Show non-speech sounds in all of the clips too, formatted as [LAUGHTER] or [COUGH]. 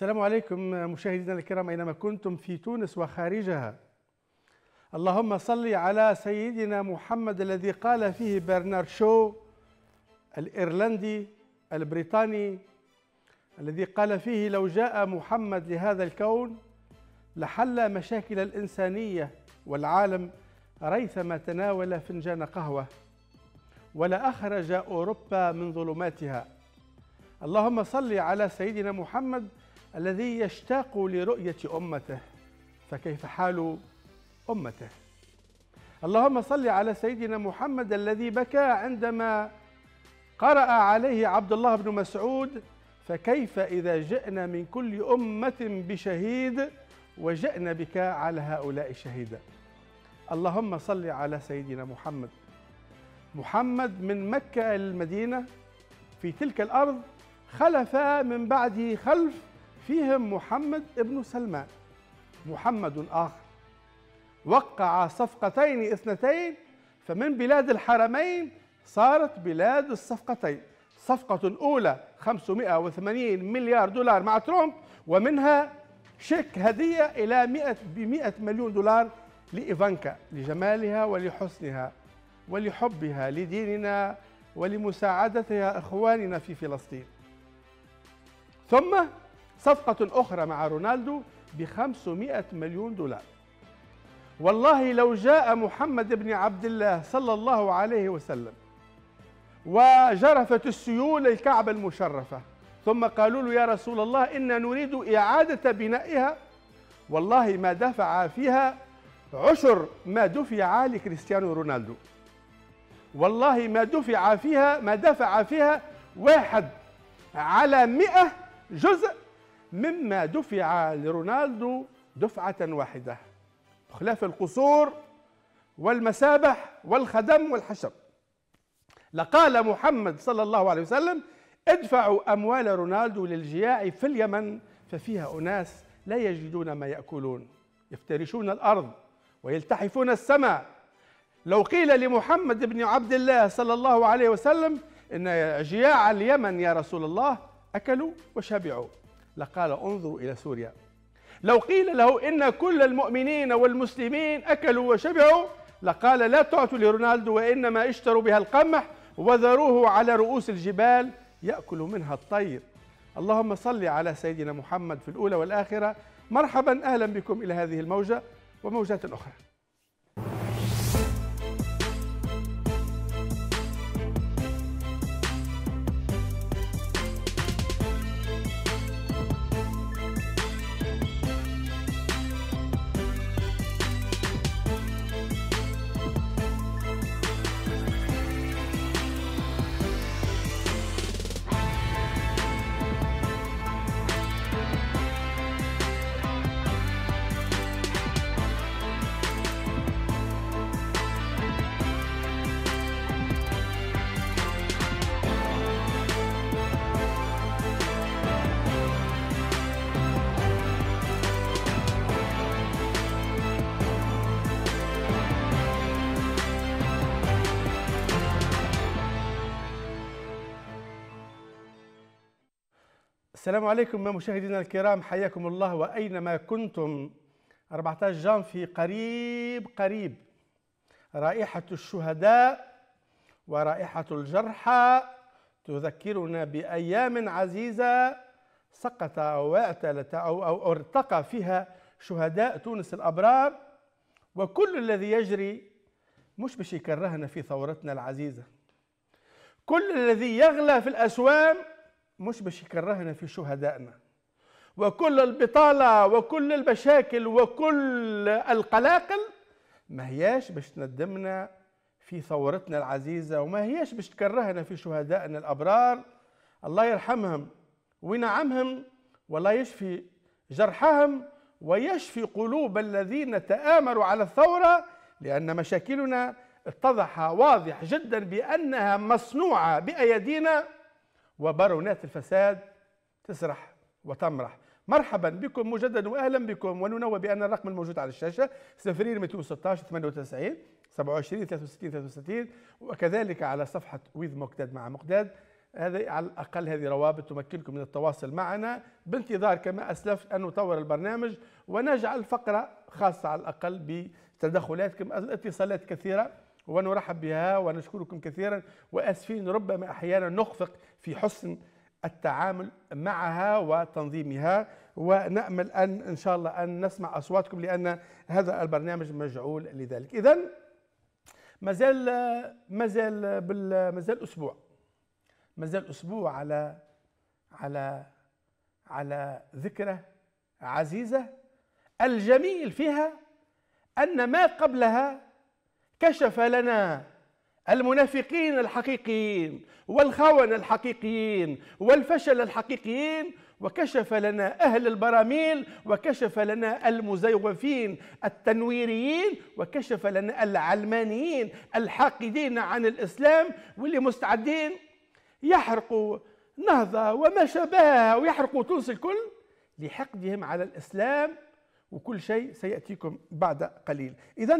السلام عليكم مشاهدينا الكرام اينما كنتم في تونس وخارجها. اللهم صل على سيدنا محمد الذي قال فيه برنارد شو الايرلندي البريطاني الذي قال فيه لو جاء محمد لهذا الكون لحل مشاكل الانسانيه والعالم ريثما تناول فنجان قهوه ولاخرج اوروبا من ظلماتها. اللهم صل على سيدنا محمد الذي يشتاق لرؤية أمته فكيف حال أمته اللهم صل على سيدنا محمد الذي بكى عندما قرأ عليه عبد الله بن مسعود فكيف إذا جئنا من كل أمة بشهيد وجئنا بك على هؤلاء شهيدا اللهم صل على سيدنا محمد محمد من مكة إلى المدينة في تلك الأرض خلف من بعده خلف فيهم محمد ابن سلمان محمد آخر وقع صفقتين اثنتين فمن بلاد الحرمين صارت بلاد الصفقتين صفقة أولى 580 مليار دولار مع ترامب ومنها شيك هدية إلى 100 ب 100 مليون دولار لإيفانكا لجمالها ولحسنها ولحبها لديننا ولمساعدتها إخواننا في فلسطين ثم صفقة أخرى مع رونالدو ب 500 مليون دولار والله لو جاء محمد بن عبد الله صلى الله عليه وسلم وجرفت السيول الكعبة المشرفة ثم قالوا له يا رسول الله إنا نريد إعادة بنائها والله ما دفع فيها عشر ما دفع لكريستيانو رونالدو والله ما دفع فيها ما دفع فيها واحد على مئة جزء مما دفع لرونالدو دفعة واحدة بخلاف القصور والمسابح والخدم والحشر لقال محمد صلى الله عليه وسلم ادفعوا أموال رونالدو للجياع في اليمن ففيها أناس لا يجدون ما يأكلون يفترشون الأرض ويلتحفون السماء لو قيل لمحمد بن عبد الله صلى الله عليه وسلم إن جياع اليمن يا رسول الله أكلوا وشبعوا لقال انظروا إلى سوريا لو قيل له إن كل المؤمنين والمسلمين أكلوا وشبعوا لقال لا تعطوا لرونالدو وإنما اشتروا بها القمح وذروه على رؤوس الجبال يأكل منها الطير اللهم صل على سيدنا محمد في الأولى والآخرة مرحبا أهلا بكم إلى هذه الموجة وموجات أخرى السلام عليكم مشاهدينا الكرام حياكم الله وأينما كنتم 14 جان في قريب قريب رائحة الشهداء ورائحة الجرحى تذكرنا بأيام عزيزة سقط واعتلت أو, أو ارتقى فيها شهداء تونس الأبرار وكل الذي يجري مش باش يكرهنا في ثورتنا العزيزة كل الذي يغلى في الأسوام مش باش يكرهنا في شهدائنا وكل البطالة وكل المشاكل وكل القلاقل ما هياش باش تندمنا في ثورتنا العزيزة وما هياش باش تكرهنا في شهدائنا الأبرار الله يرحمهم وينعمهم والله يشفي جرحهم ويشفي قلوب الذين تآمروا على الثورة لأن مشاكلنا اتضح واضح جدا بأنها مصنوعة بأيدينا وبارونات الفساد تسرح وتمرح مرحبا بكم مجددا واهلا بكم وننوه بان الرقم الموجود على الشاشه سفرير 216 98 27 63 63 وكذلك على صفحه ويذ مقداد مع مقداد هذه على الاقل هذه روابط تمكنكم من التواصل معنا بانتظار كما اسلفت ان نطور البرنامج ونجعل فقره خاصه على الاقل بتدخلاتكم الاتصالات كثيره ونرحب بها ونشكركم كثيرا واسفين ربما احيانا نخفق في حسن التعامل معها وتنظيمها ونامل ان ان شاء الله ان نسمع اصواتكم لان هذا البرنامج مجعول لذلك اذا مازال مازال مازال اسبوع مازال اسبوع على على على ذكرى عزيزه الجميل فيها ان ما قبلها كشف لنا المنافقين الحقيقيين والخونة الحقيقيين والفشل الحقيقيين وكشف لنا أهل البراميل وكشف لنا المزيوفين التنويريين وكشف لنا العلمانيين الحاقدين عن الإسلام واللي مستعدين يحرقوا نهضة وما شابهها ويحرقوا تونس الكل لحقدهم على الإسلام وكل شيء سيأتيكم بعد قليل إذا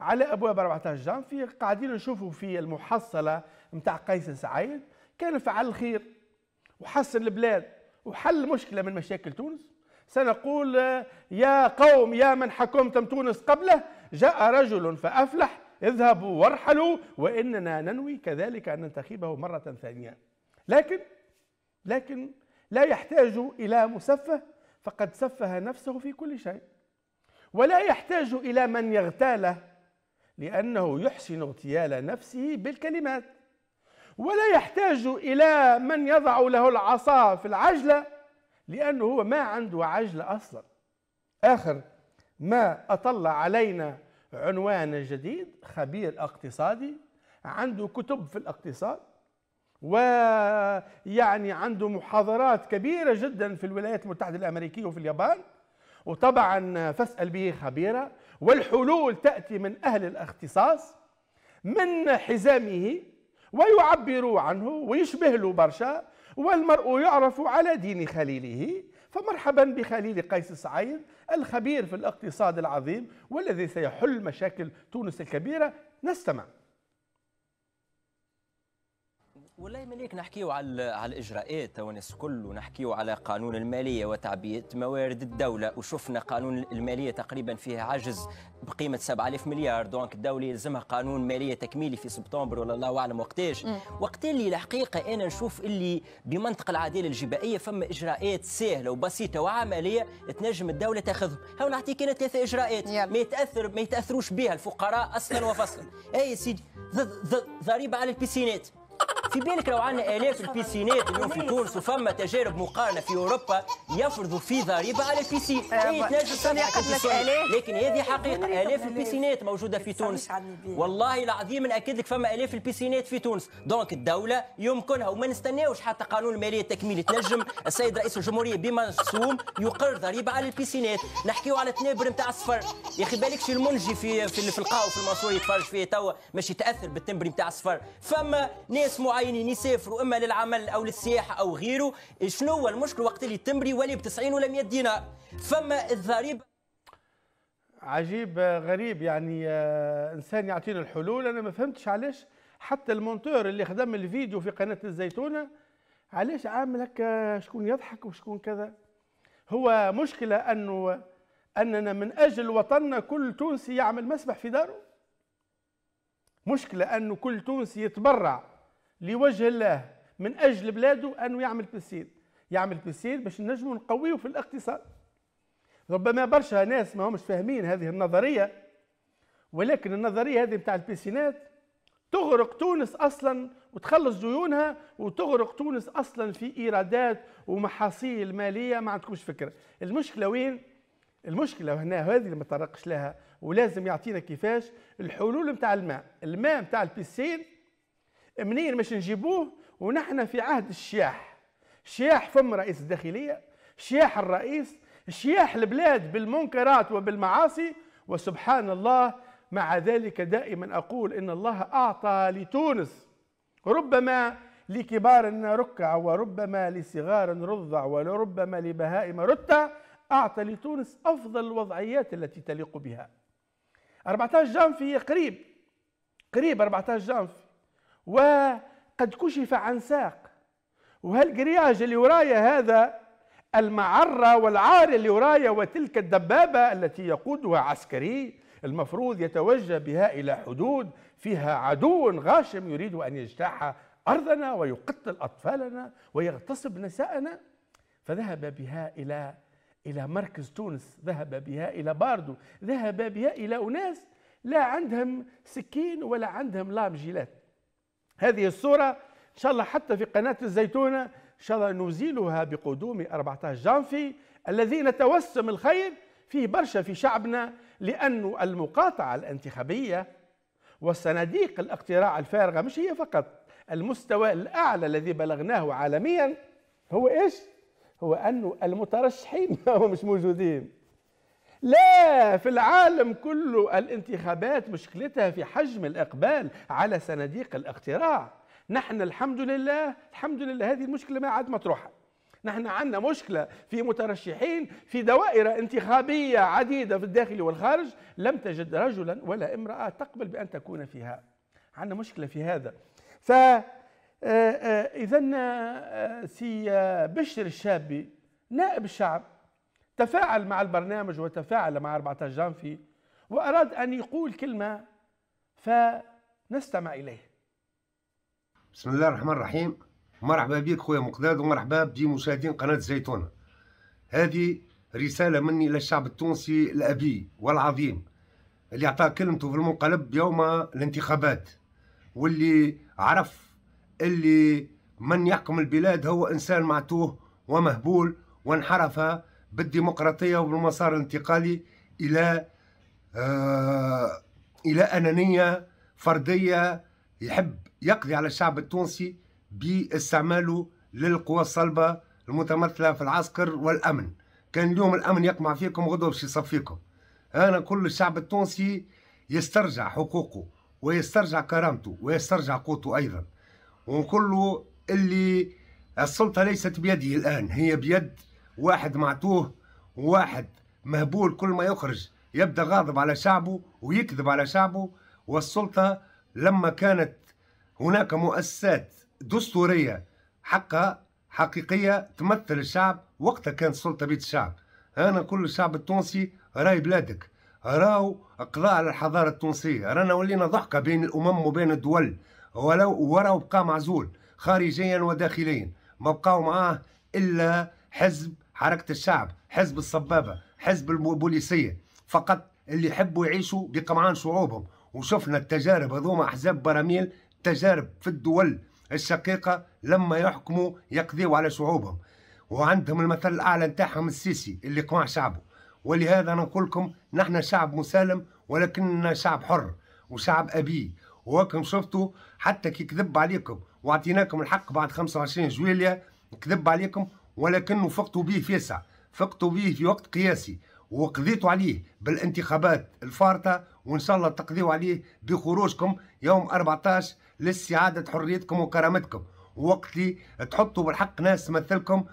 على ابواب 14 جانفي قاعدين نشوفوا في المحصله نتاع قيس سعيد كان فعل الخير وحسن البلاد وحل مشكله من مشاكل تونس سنقول يا قوم يا من حكمتم تونس قبله جاء رجل فافلح اذهبوا وارحلوا واننا ننوي كذلك ان ننتخبه مره ثانيه لكن لكن لا يحتاج الى مسفه فقد سفه نفسه في كل شيء ولا يحتاج الى من يغتاله لأنه يحسن اغتيال نفسه بالكلمات ولا يحتاج إلى من يضع له العصا في العجلة لأنه هو ما عنده عجلة أصلا آخر ما أطل علينا عنوان جديد خبير اقتصادي عنده كتب في الاقتصاد ويعني عنده محاضرات كبيرة جدا في الولايات المتحدة الأمريكية وفي اليابان وطبعا فاسأل به خبيرا والحلول تأتي من أهل الاختصاص من حزامه ويعبر عنه ويشبه له برشا والمرء يعرف على دين خليله فمرحبا بخليل قيس سعيد الخبير في الاقتصاد العظيم والذي سيحل مشاكل تونس الكبيرة نستمع والله مليك نحكيو على على الاجراءات ونس كل ونحكيو على قانون الماليه وتعبئه موارد الدوله وشفنا قانون الماليه تقريبا فيه عجز بقيمه 7000 مليار دونك الدوله يلزمها قانون ماليه تكميلي في سبتمبر ولا الله اعلم وقتاش وقت اللي الحقيقه انا نشوف اللي بمنطق العداله الجبائيه فما اجراءات سهله وبسيطه وعمليه تنجم الدوله تاخذهم هاو نعطيك انا ثلاثه اجراءات يلا. ما يتاثر ما يتاثروش بها الفقراء اصلا وفصلا اي سيدي ضريبه على البيسينات في بالك لو عندنا الاف البيسينات اليوم في تونس وفما تجارب مقارنه في اوروبا يفرضوا في ضريبه على البيسين اي تنجم لكن هذه حقيقه الاف البيسينات موجوده في تونس والله العظيم ناكد لك فما الاف البيسينات في تونس دونك الدوله يمكنها وما نستناوش حتى قانون الماليه التكميلي تنجم [LAUGHS] السيد رئيس الجمهوريه بمرسوم يقر ضريبه على البيسينات نحكيو على تنابر نتاع الصفر يا اخي بالكش المنجي في في القهوه في المنصوره يتفرج فيه توا مش يتاثر بالتنبر نتاع الصفر فما ناس معينه متوقعين يسافروا اما للعمل او للسياحه او غيره شنو هو المشكل وقت اللي تمري ولي ب 90 ولا 100 دينار فما الضريبه عجيب آه، غريب يعني آه، انسان يعطينا الحلول انا ما فهمتش علاش حتى المونتور اللي خدم الفيديو في قناه الزيتونه علاش عامل هكا آه، شكون يضحك وشكون كذا هو مشكله انه اننا من اجل وطننا كل تونسي يعمل مسبح في داره مشكله انه كل تونسي يتبرع لوجه الله من اجل بلاده انه يعمل بيسيل يعمل بيسيل باش نجموا نقويه في الاقتصاد ربما برشا ناس ما همش فاهمين هذه النظريه ولكن النظريه هذه نتاع البيسينات تغرق تونس اصلا وتخلص ديونها وتغرق تونس اصلا في ايرادات ومحاصيل ماليه ما عندكمش فكره المشكله وين المشكله هنا هذه اللي ما تطرقش لها ولازم يعطينا كيفاش الحلول نتاع الماء الماء نتاع البيسين منين باش نجيبوه ونحن في عهد الشياح شياح فم رئيس الداخليه شياح الرئيس شياح البلاد بالمنكرات وبالمعاصي وسبحان الله مع ذلك دائما اقول ان الله اعطى لتونس ربما لكبار ركع وربما لصغار رضع ولربما لبهائم رتع أعطى لتونس أفضل الوضعيات التي تليق بها 14 جانفي قريب قريب 14 جانفي وقد كشف عن ساق وهالجرياج اللي ورايا هذا المعرة والعار اللي ورايا وتلك الدبابة التي يقودها عسكري المفروض يتوجه بها إلى حدود فيها عدو غاشم يريد أن يجتاح أرضنا ويقتل أطفالنا ويغتصب نساءنا فذهب بها إلى إلى مركز تونس ذهب بها إلى باردو ذهب بها إلى أناس لا عندهم سكين ولا عندهم لام جيلات هذه الصورة إن شاء الله حتى في قناة الزيتونة إن شاء الله نزيلها بقدوم 14 جانفي الذين توسم الخير فيه برشا في شعبنا لأن المقاطعة الانتخابية والصناديق الاقتراع الفارغة مش هي فقط المستوى الأعلى الذي بلغناه عالميا هو إيش؟ هو أنه المترشحين [LAUGHS] هم مش موجودين لا في العالم كله الانتخابات مشكلتها في حجم الإقبال على صناديق الاقتراع نحن الحمد لله الحمد لله هذه المشكلة ما عاد مطروحة نحن عندنا مشكلة في مترشحين في دوائر انتخابية عديدة في الداخل والخارج لم تجد رجلا ولا امرأة تقبل بأن تكون فيها عندنا مشكلة في هذا ف آه، آه، إذا آه، سي بشر الشابي نائب الشعب تفاعل مع البرنامج وتفاعل مع 14 جانفي وأراد أن يقول كلمة فنستمع إليه بسم الله الرحمن الرحيم مرحبا بك خويا مقداد ومرحبا بمشاهدين قناة الزيتونة هذه رسالة مني إلى الشعب التونسي الأبي والعظيم اللي أعطى كلمته في المنقلب يوم الانتخابات واللي عرف اللي من يقم البلاد هو إنسان معتوه ومهبول وانحرف بالديمقراطية وبالمسار الانتقالي إلى آه إلى أنانية فردية يحب يقضي على الشعب التونسي باستعماله للقوى الصلبة المتمثلة في العسكر والأمن كان اليوم الأمن يقمع فيكم غدوة باش يصفيكم أنا كل الشعب التونسي يسترجع حقوقه ويسترجع كرامته ويسترجع قوته أيضا ونقول له اللي السلطة ليست بيده الآن هي بيد واحد معتوه واحد مهبول كل ما يخرج يبدا غاضب على شعبه ويكذب على شعبه والسلطه لما كانت هناك مؤسسات دستوريه حقها حقيقيه تمثل الشعب وقتها كانت السلطه بيت الشعب انا كل الشعب التونسي راي بلادك راو قضاء على الحضاره التونسيه رانا ولينا ضحكه بين الامم وبين الدول ولو وراو بقى معزول خارجيا وداخليا ما بقاو معاه الا حزب حركة الشعب حزب الصبابة حزب البوليسية فقط اللي يحبوا يعيشوا بقمعان شعوبهم وشفنا التجارب هذوما أحزاب براميل تجارب في الدول الشقيقة لما يحكموا يقضيوا على شعوبهم وعندهم المثل الأعلى نتاعهم السيسي اللي قمع شعبه ولهذا أنا نقول لكم نحن شعب مسالم ولكننا شعب حر وشعب أبي وكم شفتوا حتى كي كذب عليكم واعطيناكم الحق بعد 25 جويليا كذب عليكم ولكن فقت به في ساعة فقت به في وقت قياسي وقضيت عليه بالانتخابات الفارطة وإن شاء الله تقضيوا عليه بخروجكم يوم 14 لاستعادة حريتكم وكرامتكم وقت اللي تحطوا بالحق ناس تمثلكم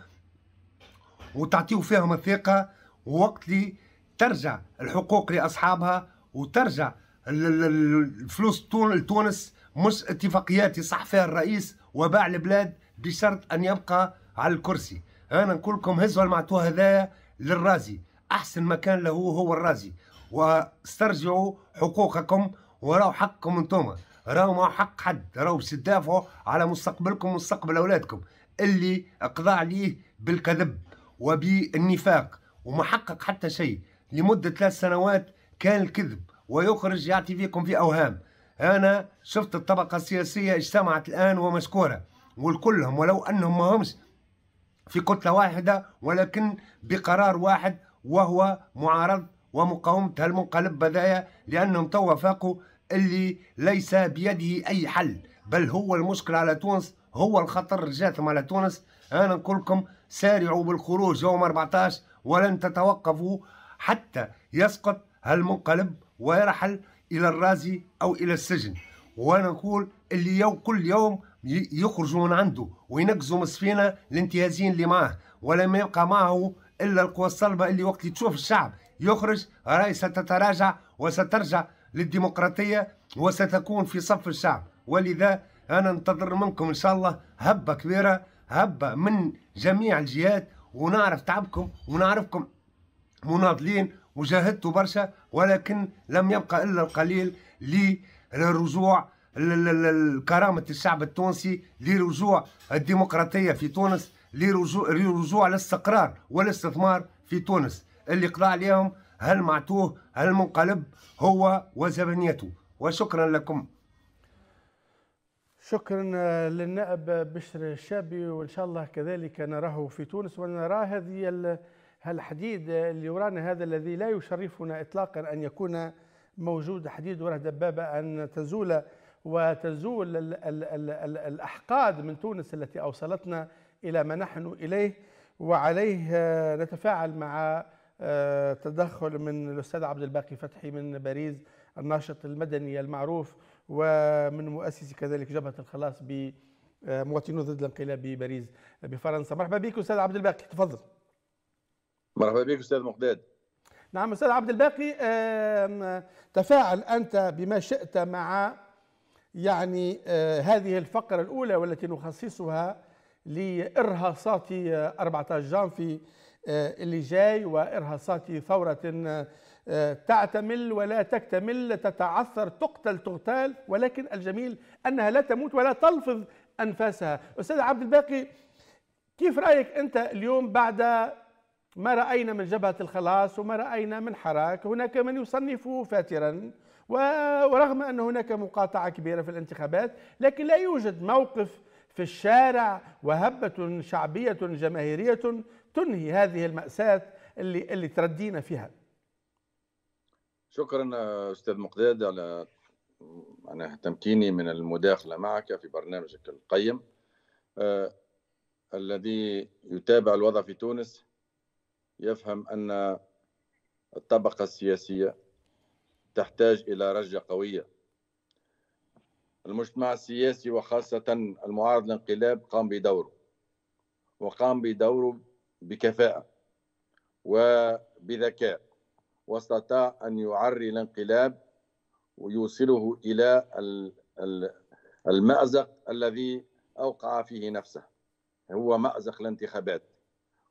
وتعطيوا فيهم الثقة ووقت لي ترجع الحقوق لأصحابها وترجع الفلوس لتونس مش اتفاقيات يصح فيها الرئيس وباع البلاد بشرط أن يبقى على الكرسي انا نقول لكم هزوا المعطوه هذايا للرازي احسن مكان له هو الرازي واسترجعوا حقوقكم وراو حقكم انتم راو ما حق حد راو باش تدافعوا على مستقبلكم ومستقبل اولادكم اللي اقضى عليه بالكذب وبالنفاق وما حقق حتى شيء لمده ثلاث سنوات كان الكذب ويخرج يعطي فيكم في اوهام انا شفت الطبقه السياسيه اجتمعت الان ومشكوره والكلهم ولو انهم ما همش في كتلة واحدة ولكن بقرار واحد وهو معارض ومقاومة المنقلب بدايا لأنهم توا فاقوا اللي ليس بيده أي حل بل هو المشكل على تونس هو الخطر الجاثم على تونس أنا نقول لكم سارعوا بالخروج يوم 14 ولن تتوقفوا حتى يسقط هالمنقلب ويرحل إلى الرازي أو إلى السجن وأنا نقول اللي يو كل يوم يخرجوا من عنده وينقزوا من السفينه الانتهازيين اللي معاه ولا ما يبقى معه الا القوى الصلبه اللي وقت تشوف الشعب يخرج راي ستتراجع وسترجع للديمقراطيه وستكون في صف الشعب ولذا انا انتظر منكم ان شاء الله هبه كبيره هبه من جميع الجهات ونعرف تعبكم ونعرفكم مناضلين وجاهدتوا برشا ولكن لم يبقى الا القليل للرجوع كرامه الشعب التونسي لرجوع الديمقراطيه في تونس لرجوع لرجوع الاستقرار والاستثمار في تونس اللي قضى عليهم هل معتوه هل منقلب هو وزبنيته وشكرا لكم شكرا آه، للنائب بشر الشابي وان شاء الله كذلك نراه في تونس ونرى هذه الحديد اللي ورانا هذا الذي لا يشرفنا اطلاقا ان يكون موجود حديد وره دبابه ان تزول وتزول الأحقاد من تونس التي أوصلتنا إلى ما نحن إليه وعليه آه، نتفاعل مع آه، تدخل من الأستاذ عبد الباقي فتحي من باريس الناشط المدني المعروف ومن مؤسس كذلك جبهة الخلاص بمواطنو آه، ضد الانقلاب بباريس بفرنسا مرحبا بك أستاذ عبد الباقي تفضل مرحبا بك أستاذ مقداد نعم أستاذ عبد الباقي تفاعل أنت بما شئت مع يعني آه، هذه الفقرة الأولى والتي نخصصها لإرهاصات 14 آه، جانفي آه، اللي جاي وإرهاصات ثورة تعتمل ولا تكتمل تتعثر تقتل تغتال ولكن الجميل أنها لا تموت ولا تلفظ أنفاسها أستاذ عبد الباقي كيف رأيك أنت اليوم بعد ما رأينا من جبهة الخلاص وما رأينا من حراك هناك من يصنفه فاترا ورغم أن هناك مقاطعة كبيرة في الانتخابات لكن لا يوجد موقف في الشارع وهبة شعبية جماهيرية تنهي هذه المأساة اللي, اللي تردينا فيها شكرا أستاذ مقداد على أنا تمكيني من المداخلة معك في برنامجك القيم أه الذي يتابع الوضع في تونس يفهم أن الطبقة السياسية تحتاج إلى رجة قوية المجتمع السياسي وخاصة المعارض للانقلاب قام بدوره وقام بدوره بكفاءة وبذكاء واستطاع أن يعري الانقلاب ويوصله إلى المأزق الذي أوقع فيه نفسه هو مأزق الانتخابات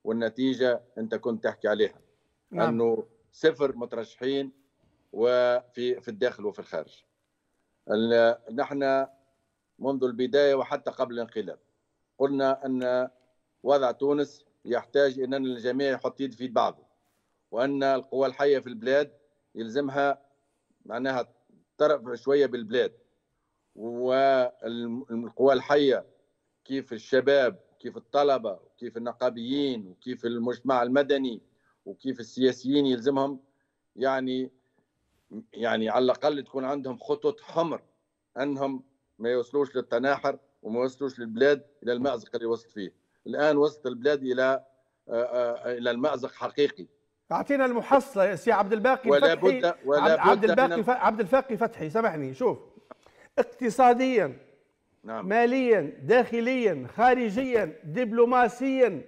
والنتيجة أنت كنت تحكي عليها نعم. أنه صفر مترشحين وفي في الداخل وفي الخارج نحن منذ البداية وحتى قبل الانقلاب قلنا أن وضع تونس يحتاج أن الجميع يحط يد في بعضه وأن القوى الحية في البلاد يلزمها معناها ترف شوية بالبلاد والقوى الحية كيف الشباب كيف الطلبة وكيف النقابيين وكيف المجتمع المدني وكيف السياسيين يلزمهم يعني يعني على الاقل تكون عندهم خطط حمر انهم ما يوصلوش للتناحر وما يوصلوش للبلاد الى المازق اللي وصلت فيه الان وصلت البلاد الى آه، آه، الى المازق حقيقي اعطينا المحصله يا سي عبد الباقي ولا فتحي بد ولا عبد الباقي من... عبد الفاقي فتحي سامحني شوف اقتصاديا نعم. ماليا داخليا خارجيا دبلوماسيا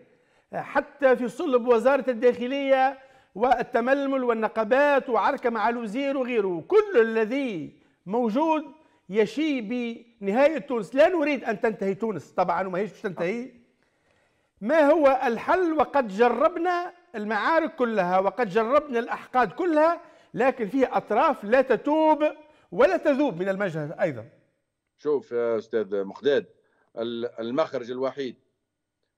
حتى في صلب وزاره الداخليه والتململ والنقبات وعركة مع الوزير وغيره كل الذي موجود يشي بنهاية تونس لا نريد أن تنتهي تونس طبعا وما هيش تنتهي ما هو الحل وقد جربنا المعارك كلها وقد جربنا الأحقاد كلها لكن فيها أطراف لا تتوب ولا تذوب من المجهد أيضا شوف يا أستاذ مقداد المخرج الوحيد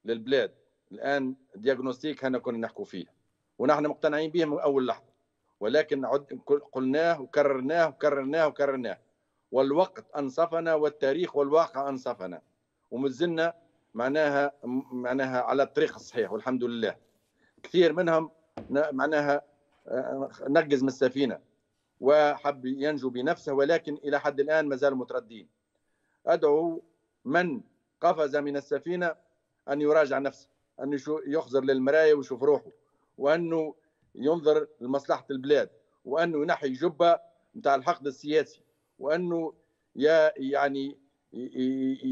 للبلاد الآن دياغنوستيك هنا كنا نحكو فيه ونحن مقتنعين به من اول لحظه ولكن عد قلناه وكررناه وكررناه وكررناه والوقت انصفنا والتاريخ والواقع انصفنا ومازلنا معناها معناها على الطريق الصحيح والحمد لله كثير منهم معناها آه، نقز من السفينه وحب ينجو بنفسه ولكن الى حد الان ما زالوا متردين ادعو من قفز من السفينه ان يراجع نفسه ان يخزر للمرايه ويشوف روحه وانه ينظر لمصلحه البلاد وانه ينحي جبه نتاع الحقد السياسي وانه يا يعني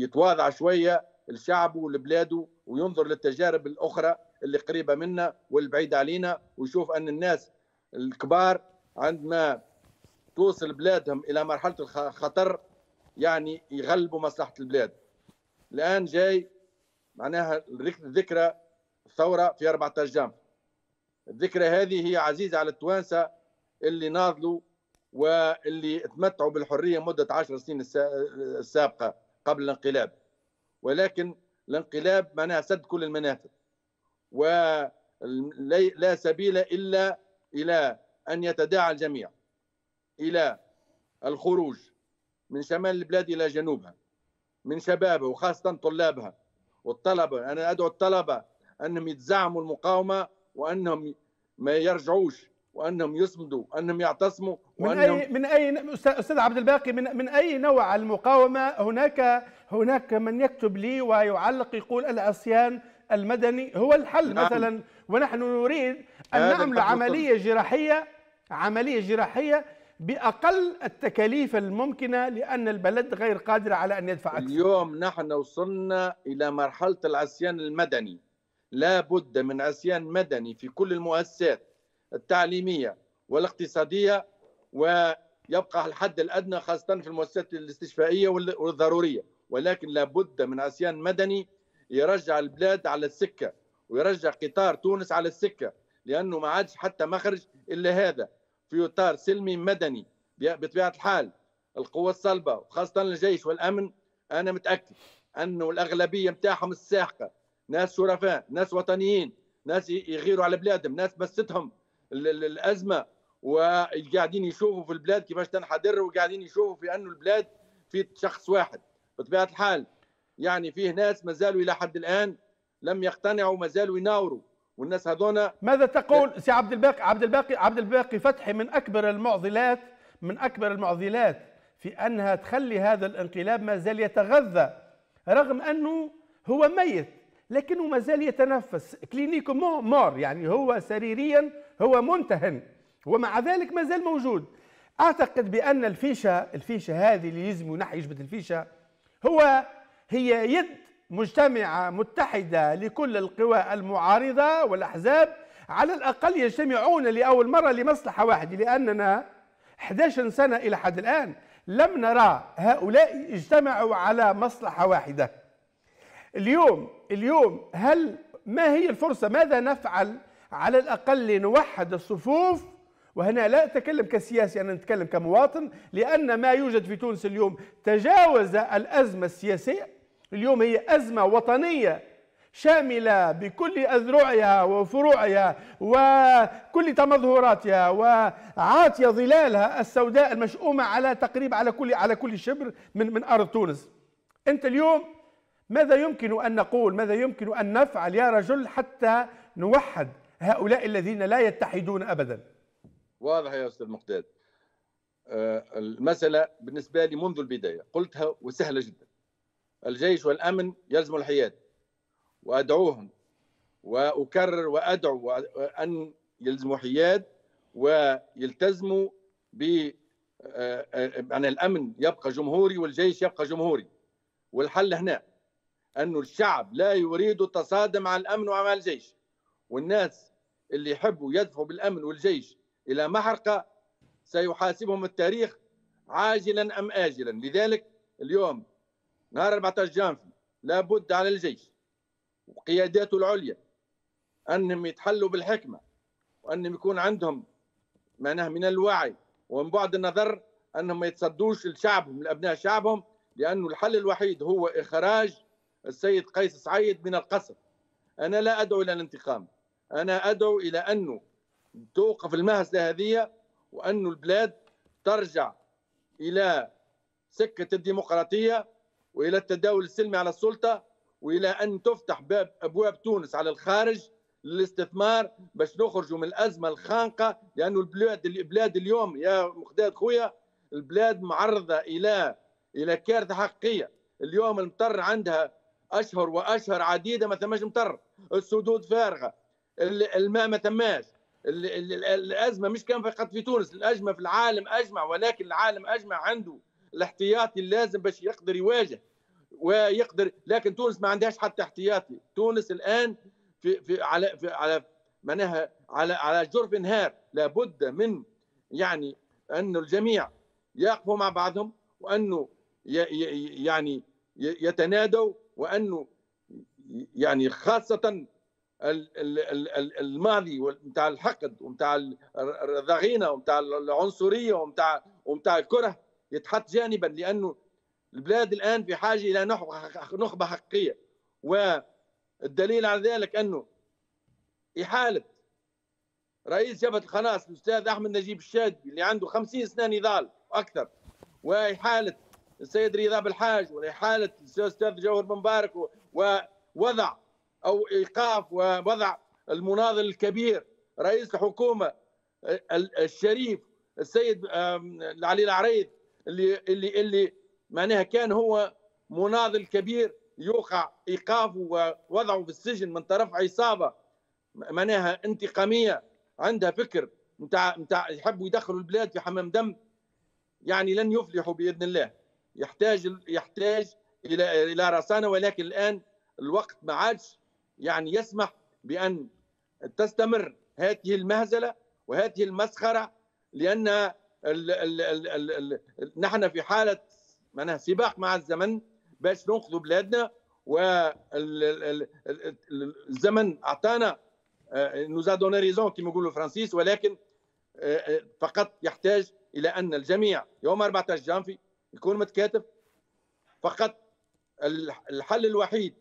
يتواضع شويه لشعبه ولبلاده وينظر للتجارب الاخرى اللي قريبه منا والبعيده علينا ويشوف ان الناس الكبار عندما توصل بلادهم الى مرحله الخطر يعني يغلبوا مصلحه البلاد. الان جاي معناها ذكرى الثوره في 14 جانفي الذكرى هذه هي عزيزة على التوانسة اللي ناضلوا واللي تمتعوا بالحرية مدة عشر سنين السابقة قبل الانقلاب ولكن الانقلاب معناها سد كل المنافذ ولا سبيل إلا إلى أن يتداعى الجميع إلى الخروج من شمال البلاد إلى جنوبها من شبابها وخاصة طلابها والطلبة أنا أدعو الطلبة أنهم يتزعموا المقاومة وانهم ما يرجعوش وانهم يصمدوا وانهم يعتصموا وأنهم من اي من اي استاذ عبد الباقي من من اي نوع المقاومه هناك هناك من يكتب لي ويعلق يقول العصيان المدني هو الحل نعم. مثلا ونحن نريد ان آه نعمل عمليه جراحيه عمليه جراحيه باقل التكاليف الممكنه لان البلد غير قادر على ان يدفع اكثر. اليوم نحن وصلنا الى مرحله العصيان المدني لا بد من عصيان مدني في كل المؤسسات التعليمية والاقتصادية ويبقى الحد الأدنى خاصة في المؤسسات الاستشفائية والضرورية ولكن لا بد من عصيان مدني يرجع البلاد على السكة ويرجع قطار تونس على السكة لأنه ما عادش حتى مخرج إلا هذا في إطار سلمي مدني بطبيعة الحال القوة الصلبة وخاصة الجيش والأمن أنا متأكد أنه الأغلبية متاعهم الساحقة ناس شرفاء ناس وطنيين ناس يغيروا على بلادهم ناس مستهم الازمه وقاعدين يشوفوا في البلاد كيفاش تنحدر وقاعدين يشوفوا في انه البلاد في شخص واحد بطبيعه الحال يعني فيه ناس مازالوا الى حد الان لم يقتنعوا مازالوا يناوروا والناس هذونا ماذا تقول سي عبد الباقي عبد الباقي عبد الباقي فتحي من اكبر المعضلات من اكبر المعضلات في انها تخلي هذا الانقلاب ما زال يتغذى رغم انه هو ميت لكنه ما زال يتنفس كلينيك مور يعني هو سريريا هو منتهن ومع ذلك ما زال موجود اعتقد بان الفيشه الفيشه هذه اللي يلزم نحي يجبد الفيشه هو هي يد مجتمعه متحده لكل القوى المعارضه والاحزاب على الاقل يجتمعون لاول مره لمصلحه واحده لاننا 11 سنه الى حد الان لم نرى هؤلاء اجتمعوا على مصلحه واحده اليوم اليوم هل ما هي الفرصة ماذا نفعل على الأقل لنوحد الصفوف وهنا لا أتكلم كسياسي أنا أتكلم كمواطن لأن ما يوجد في تونس اليوم تجاوز الأزمة السياسية اليوم هي أزمة وطنية شاملة بكل أذرعها وفروعها وكل تمظهراتها وعاطية ظلالها السوداء المشؤومة على تقريب على كل على كل شبر من من أرض تونس أنت اليوم ماذا يمكن أن نقول ماذا يمكن أن نفعل يا رجل حتى نوحد هؤلاء الذين لا يتحدون أبدا واضح يا أستاذ مقداد آه، المسألة بالنسبة لي منذ البداية قلتها وسهلة جدا الجيش والأمن يلزم الحياد وأدعوهم وأكرر وأدعو أن يلزموا حياد ويلتزموا ب يعني الأمن يبقى جمهوري والجيش يبقى جمهوري والحل هنا أن الشعب لا يريد التصادم مع الأمن ومع الجيش والناس اللي يحبوا يدفعوا بالأمن والجيش إلى محرقة سيحاسبهم التاريخ عاجلا أم آجلا لذلك اليوم نهار 14 جانفي لابد على الجيش وقياداته العليا أنهم يتحلوا بالحكمة وأنهم يكون عندهم معناها من الوعي ومن بعد النظر أنهم ما يتصدوش لشعبهم لأبناء شعبهم لأنه الحل الوحيد هو إخراج السيد قيس سعيد من القصر أنا لا أدعو إلى الانتقام أنا أدعو إلى أنه توقف المهزلة هذه وأن البلاد ترجع إلى سكة الديمقراطية وإلى التداول السلمي على السلطة وإلى أن تفتح باب أبواب تونس على الخارج للاستثمار باش نخرجوا من الأزمة الخانقة لأنه البلاد البلاد اليوم يا مقداد خويا البلاد معرضة إلى إلى كارثة حقيقية اليوم المطر عندها اشهر واشهر عديده ما ثماش مطر السدود فارغه الماء ما ثماش الازمه مش كان فقط في تونس الازمه في العالم اجمع ولكن العالم اجمع عنده الاحتياطي اللازم باش يقدر يواجه ويقدر لكن تونس ما عندهاش حتى احتياطي تونس الان في في على في على معناها على على جرف نهار لابد من يعني انه الجميع يقفوا مع بعضهم وانه يعني يتنادوا وانه يعني خاصه الماضي ومتاع الحقد ومتاع الضغينة ومتاع العنصريه ومتاع ومتاع الكره يتحط جانبا لانه البلاد الان في حاجه الى نخبه حقيقيه والدليل على ذلك انه احاله رئيس جبهه الخلاص الاستاذ احمد نجيب الشادي اللي عنده 50 سنه نضال واكثر واحاله السيد رياض بالحاج والاحاله الاستاذ جوهر بن مبارك ووضع او ايقاف ووضع المناضل الكبير رئيس الحكومه الشريف السيد علي العريض اللي اللي اللي معناها كان هو مناضل كبير يوقع ايقافه ووضعه في السجن من طرف عصابه معناها انتقاميه عندها فكر نتاع نتاع يحبوا يدخلوا البلاد في حمام دم يعني لن يفلحوا باذن الله يحتاج يحتاج الى الى رصانه ولكن الان الوقت ما عادش يعني يسمح بان تستمر هذه المهزله وهذه المسخره لان الـ الـ الـ الـ الـ نحن في حاله معناها سباق مع الزمن باش ننقذوا بلادنا والزمن اعطانا نوزا دوني ريزون كما يقولوا فرانسيس ولكن آه، آه، فقط يحتاج الى ان الجميع يوم 14 جانفي يكون متكاتف فقط الحل الوحيد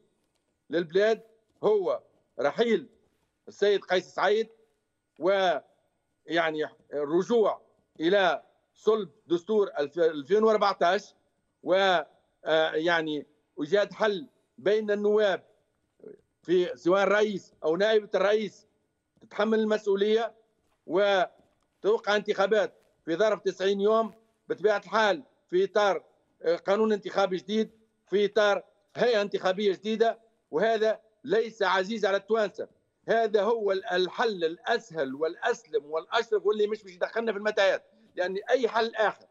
للبلاد هو رحيل السيد قيس سعيد ويعني الرجوع الى صلب دستور 2014 ويعني آه، ايجاد حل بين النواب في سواء الرئيس او نائبه الرئيس تتحمل المسؤوليه وتوقع انتخابات في ظرف 90 يوم بطبيعه الحال في اطار آه، قانون انتخابي جديد في اطار هيئه انتخابيه جديده وهذا ليس عزيز على التوانسه هذا هو الحل الاسهل والاسلم والاشرف واللي مش مش يدخلنا في المتاهات لان اي حل اخر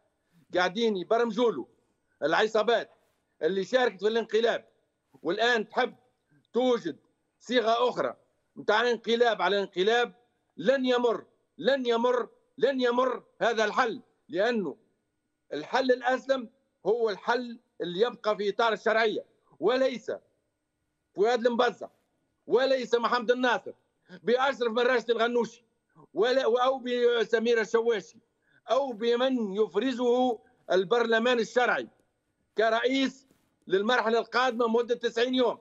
قاعدين يبرمجوا له العصابات اللي شاركت في الانقلاب والان تحب توجد صيغه اخرى نتاع انقلاب على انقلاب لن يمر لن يمر لن يمر هذا الحل لانه الحل الأسلم هو الحل اللي يبقى في إطار الشرعية وليس فؤاد المبزع وليس محمد الناصر بأشرف من راشد الغنوشي ولا أو بسمير الشواشي أو بمن يفرزه البرلمان الشرعي كرئيس للمرحلة القادمة مدة 90 يوم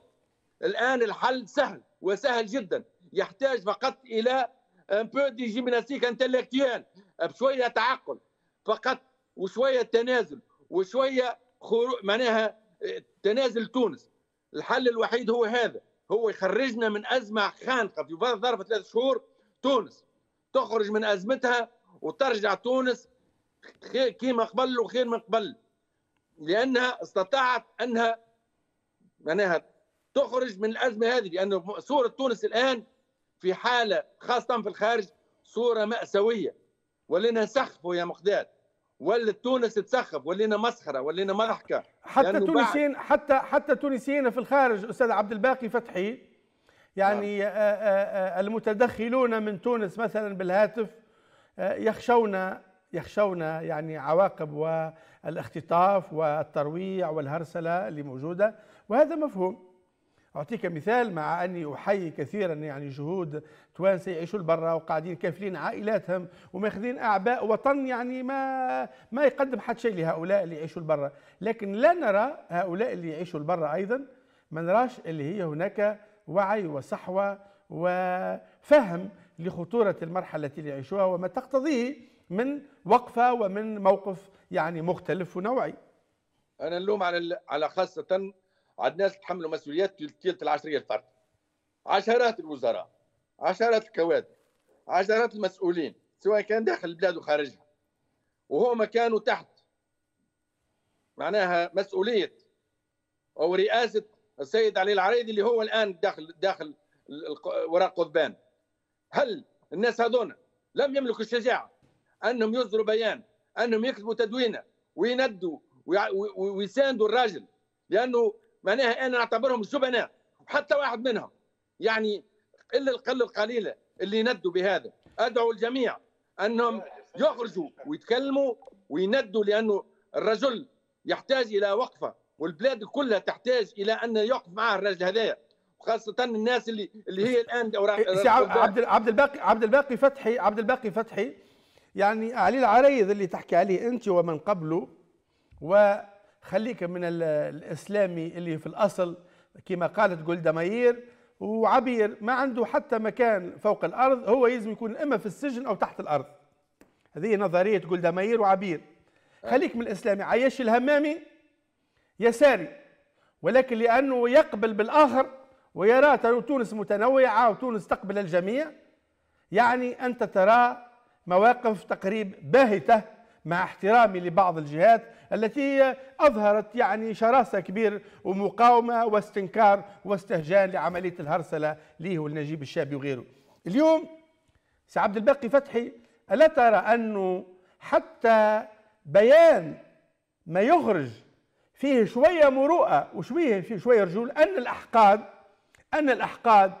الآن الحل سهل وسهل جدا يحتاج فقط إلى ان بو دي جيمناستيك انتلكتيال بشويه تعقل فقط وشويه تنازل وشويه خرو... معناها آه، تنازل تونس الحل الوحيد هو هذا هو يخرجنا من ازمه خانقه في ظرف ثلاث شهور تونس تخرج من ازمتها وترجع تونس كيما قبل وخير من قبل لانها استطاعت انها معناها تخرج من الازمه هذه لان صوره تونس الان في حاله خاصه في الخارج صوره ماساويه ولنا سخف يا مقداد ولا تونس تسخف ولينا مسخره ولينا مضحكه حتى يعني تونسيين حتى حتى تونسيين في الخارج استاذ عبد الباقي فتحي يعني نعم. آه،, آه،, آه المتدخلون من تونس مثلا بالهاتف آه، يخشون يخشون يعني عواقب والاختطاف والترويع والهرسله اللي موجوده وهذا مفهوم أعطيك مثال مع أني أحيي كثيرا يعني جهود توانسة يعيشوا لبرا وقاعدين كافلين عائلاتهم وماخذين أعباء وطن يعني ما ما يقدم حد شيء لهؤلاء اللي يعيشوا لبرا لكن لا نرى هؤلاء اللي يعيشوا لبرا أيضا ما نراش اللي هي هناك وعي وصحوة وفهم لخطورة المرحلة التي يعيشوها وما تقتضيه من وقفة ومن موقف يعني مختلف ونوعي أنا نلوم على على خاصة الناس تحملوا مسؤوليات تلت العشريه الفرد عشرات الوزراء عشرات الكوادر عشرات المسؤولين سواء كان داخل البلاد وخارجها وهما كانوا تحت معناها مسؤوليه او رئاسه السيد علي العريدي اللي هو الان داخل داخل وراء قضبان هل الناس هذون لم يملكوا الشجاعه انهم يصدروا بيان انهم يكتبوا تدوينه ويندوا ويساندوا الراجل لانه معناها انا نعتبرهم زبناء وحتى واحد منهم يعني الا القله القليله اللي ندوا بهذا ادعو الجميع انهم يخرجوا ويتكلموا ويندوا لانه الرجل يحتاج الى وقفه والبلاد كلها تحتاج الى ان يقف معه الرجل هذايا وخاصه الناس اللي اللي هي الان إيه، إيه، سي عبد عبد الباقي عبد الباقي فتحي عبد الباقي فتحي يعني علي العريض اللي تحكي عليه انت ومن قبله و خليك من الإسلامي اللي في الأصل كما قالت جولدا ماير وعبير ما عنده حتى مكان فوق الأرض هو يلزم يكون إما في السجن أو تحت الأرض هذه نظرية جولدا ماير وعبير آه. خليك من الإسلامي عياش الهمامي يساري ولكن لأنه يقبل بالآخر ويرى تونس متنوعة وتونس تقبل الجميع يعني أنت ترى مواقف تقريب باهتة مع احترامي لبعض الجهات التي أظهرت يعني شراسة كبير ومقاومة واستنكار واستهجان لعملية الهرسلة ليه والنجيب الشابي وغيره اليوم سي عبد الباقي فتحي ألا ترى أنه حتى بيان ما يخرج فيه شوية مروءة وشوية فيه شوية رجول أن الأحقاد أن الأحقاد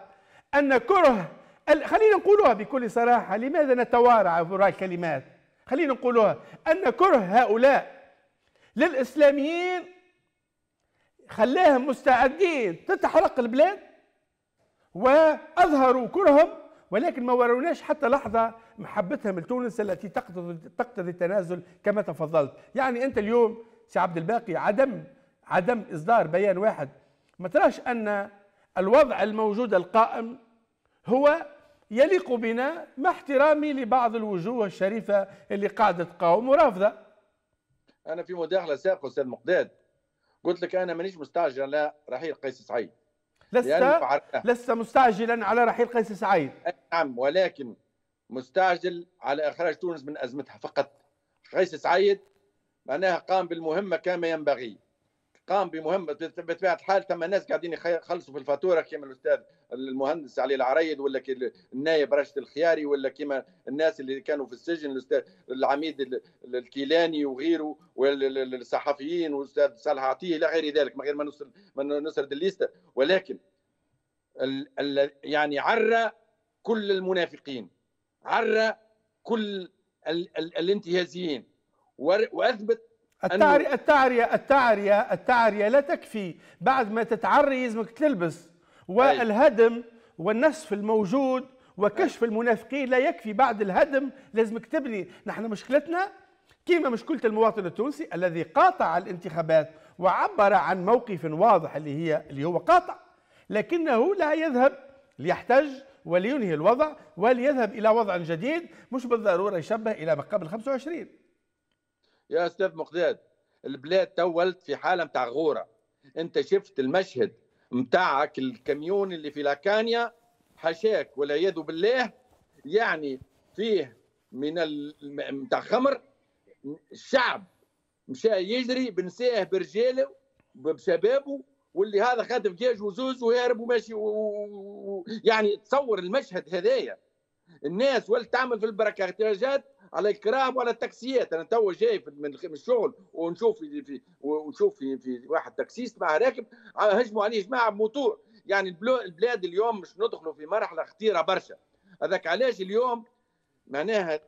أن كره خلينا نقولها بكل صراحة لماذا نتوارع وراء الكلمات خلينا نقولها أن كره هؤلاء للإسلاميين خلاهم مستعدين تتحرق البلاد وأظهروا كرههم ولكن ما وروناش حتى لحظة محبتهم لتونس التي تقتضي التنازل كما تفضلت يعني أنت اليوم سي عبد الباقي عدم عدم إصدار بيان واحد ما تراش أن الوضع الموجود القائم هو يليق بنا مع احترامي لبعض الوجوه الشريفة اللي قاعدة تقاوم ورافضة أنا في مداخلة سابقة أستاذ مقداد قلت لك أنا مانيش مستعجل على رحيل قيس سعيد لست لست مستعجلا على رحيل قيس سعيد نعم ولكن مستعجل على إخراج تونس من أزمتها فقط قيس سعيد معناها قام بالمهمة كما ينبغي قام بمهمه بطبيعه الحال ثم ناس قاعدين يخلصوا في الفاتوره كما الاستاذ المهندس علي العريض ولا النايب راشد الخياري ولا كما الناس اللي كانوا في السجن الاستاذ العميد الكيلاني وغيره والصحفيين والاستاذ صالح عطيه الى غير ذلك من غير ما نسرد ما نسرد الليسته ولكن يعني عرى كل المنافقين عرى كل ال ال الانتهازيين واثبت التعرية التعرية التعرية التعرية لا تكفي بعد ما تتعري لازمك تلبس والهدم والنسف الموجود وكشف المنافقين لا يكفي بعد الهدم لازمك تبني نحن مشكلتنا كما مشكلة المواطن التونسي الذي قاطع الانتخابات وعبر عن موقف واضح اللي هي اللي هو قاطع لكنه لا يذهب ليحتج ولينهي الوضع وليذهب إلى وضع جديد مش بالضرورة يشبه إلى ما قبل 25 يا استاذ مقداد البلاد تولت في حاله نتاع غوره انت شفت المشهد نتاعك الكميون اللي في لاكانيا حشاك والعياذ بالله يعني فيه من نتاع خمر الشعب مشى يجري بنساه برجاله بشبابه واللي هذا خاتف جيش وزوز وهارب وماشي و... يعني تصور المشهد هذايا الناس ولت تعمل في البركاتاجات على الكراب وعلى التاكسيات انا تو جاي من الشغل ونشوف في, في ونشوف في, في واحد تاكسيست مع راكب هجموا عليه جماعه بموتور يعني البلاد اليوم مش ندخلوا في مرحله خطيره برشا هذاك علاش اليوم معناها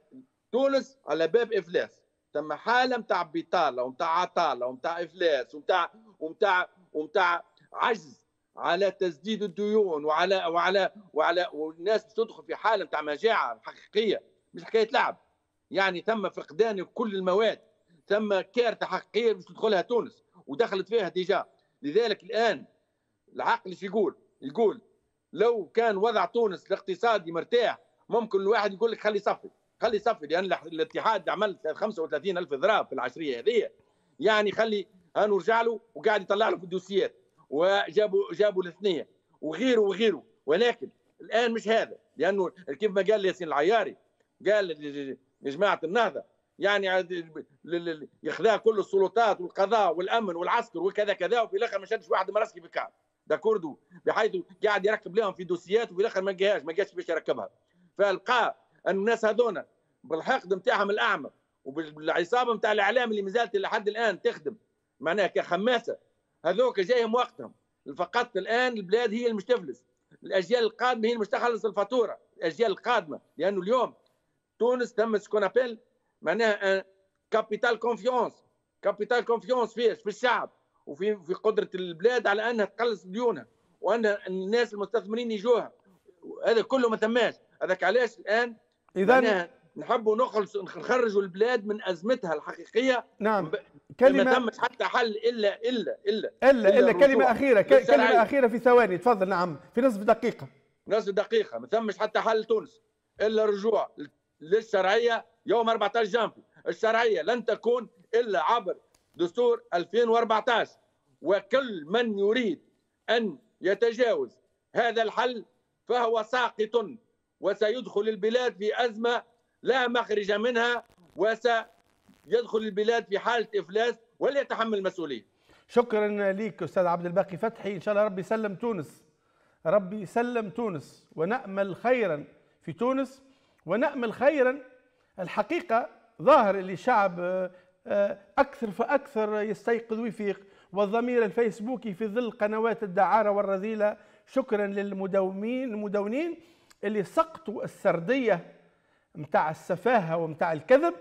تونس على باب افلاس تم حاله نتاع بطاله ونتاع عطاله ونتاع افلاس ونتاع ونتاع ونتاع عجز على تسديد الديون وعلى وعلى وعلى والناس تدخل في حاله نتاع مجاعه حقيقيه مش حكايه لعب يعني تم فقدان كل المواد تم كارثه حقيقيه باش تدخلها تونس ودخلت فيها ديجا لذلك الان العقل شو يقول؟ يقول لو كان وضع تونس الاقتصادي مرتاح ممكن الواحد يقول لك خلي صفي خلي صفي لان الاتحاد عمل 35 الف ضراب في العشريه هذه يعني خلي نرجع له وقاعد يطلع له في الدوسيات وجابوا جابوا الاثنيه وغيره وغيره ولكن الان مش هذا لانه كيف ما قال ياسين العياري قال يا جماعه النهضه يعني ياخذها كل السلطات والقضاء والامن والعسكر وكذا كذا وفي الاخر ما شدش واحد مراسكي في الكعب داكوردو بحيث قاعد يركب لهم في دوسيات وفي الاخر ما لقاهاش ما لقاش باش يركبها فلقى ان الناس هذونا بالحقد نتاعهم الاعمى وبالعصابه نتاع الاعلام اللي مازالت لحد الان تخدم معناها كخماسه هذوك جايهم وقتهم فقط الان البلاد هي المشتفلس الاجيال القادمه هي المشتخلص الفاتوره الاجيال القادمه لانه اليوم تونس تم سكون ابل معناها كابيتال كونفيونس كابيتال كونفيونس فيش في الشعب وفي في قدره البلاد على انها تقلص ديونها وان الناس المستثمرين يجوها هذا كله ما تماش هذاك علاش الان اذا نحبوا نخلص نخرجوا البلاد من ازمتها الحقيقيه نعم كلمه ما تمش حتى حل الا الا الا الا الا, إلا كلمه اخيره كلمه اخيره في ثواني تفضل نعم في نصف دقيقه نصف دقيقه ما تمش حتى حل تونس الا رجوع للشرعيه يوم 14 جانفي الشرعيه لن تكون الا عبر دستور 2014 وكل من يريد ان يتجاوز هذا الحل فهو ساقط وسيدخل البلاد في ازمه لا مخرج منها وسيدخل البلاد في حاله افلاس وليتحمل المسؤوليه. شكرا لك استاذ عبد الباقي فتحي ان شاء الله ربي يسلم تونس. ربي يسلم تونس ونامل خيرا في تونس ونأمل خيرا الحقيقة ظاهر اللي شعب آه، آه، أكثر فأكثر يستيقظ ويفيق والضمير الفيسبوكي في ظل قنوات الدعارة والرذيلة شكرا للمدومين المدونين اللي سقطوا السردية متاع السفاهة ومتاع الكذب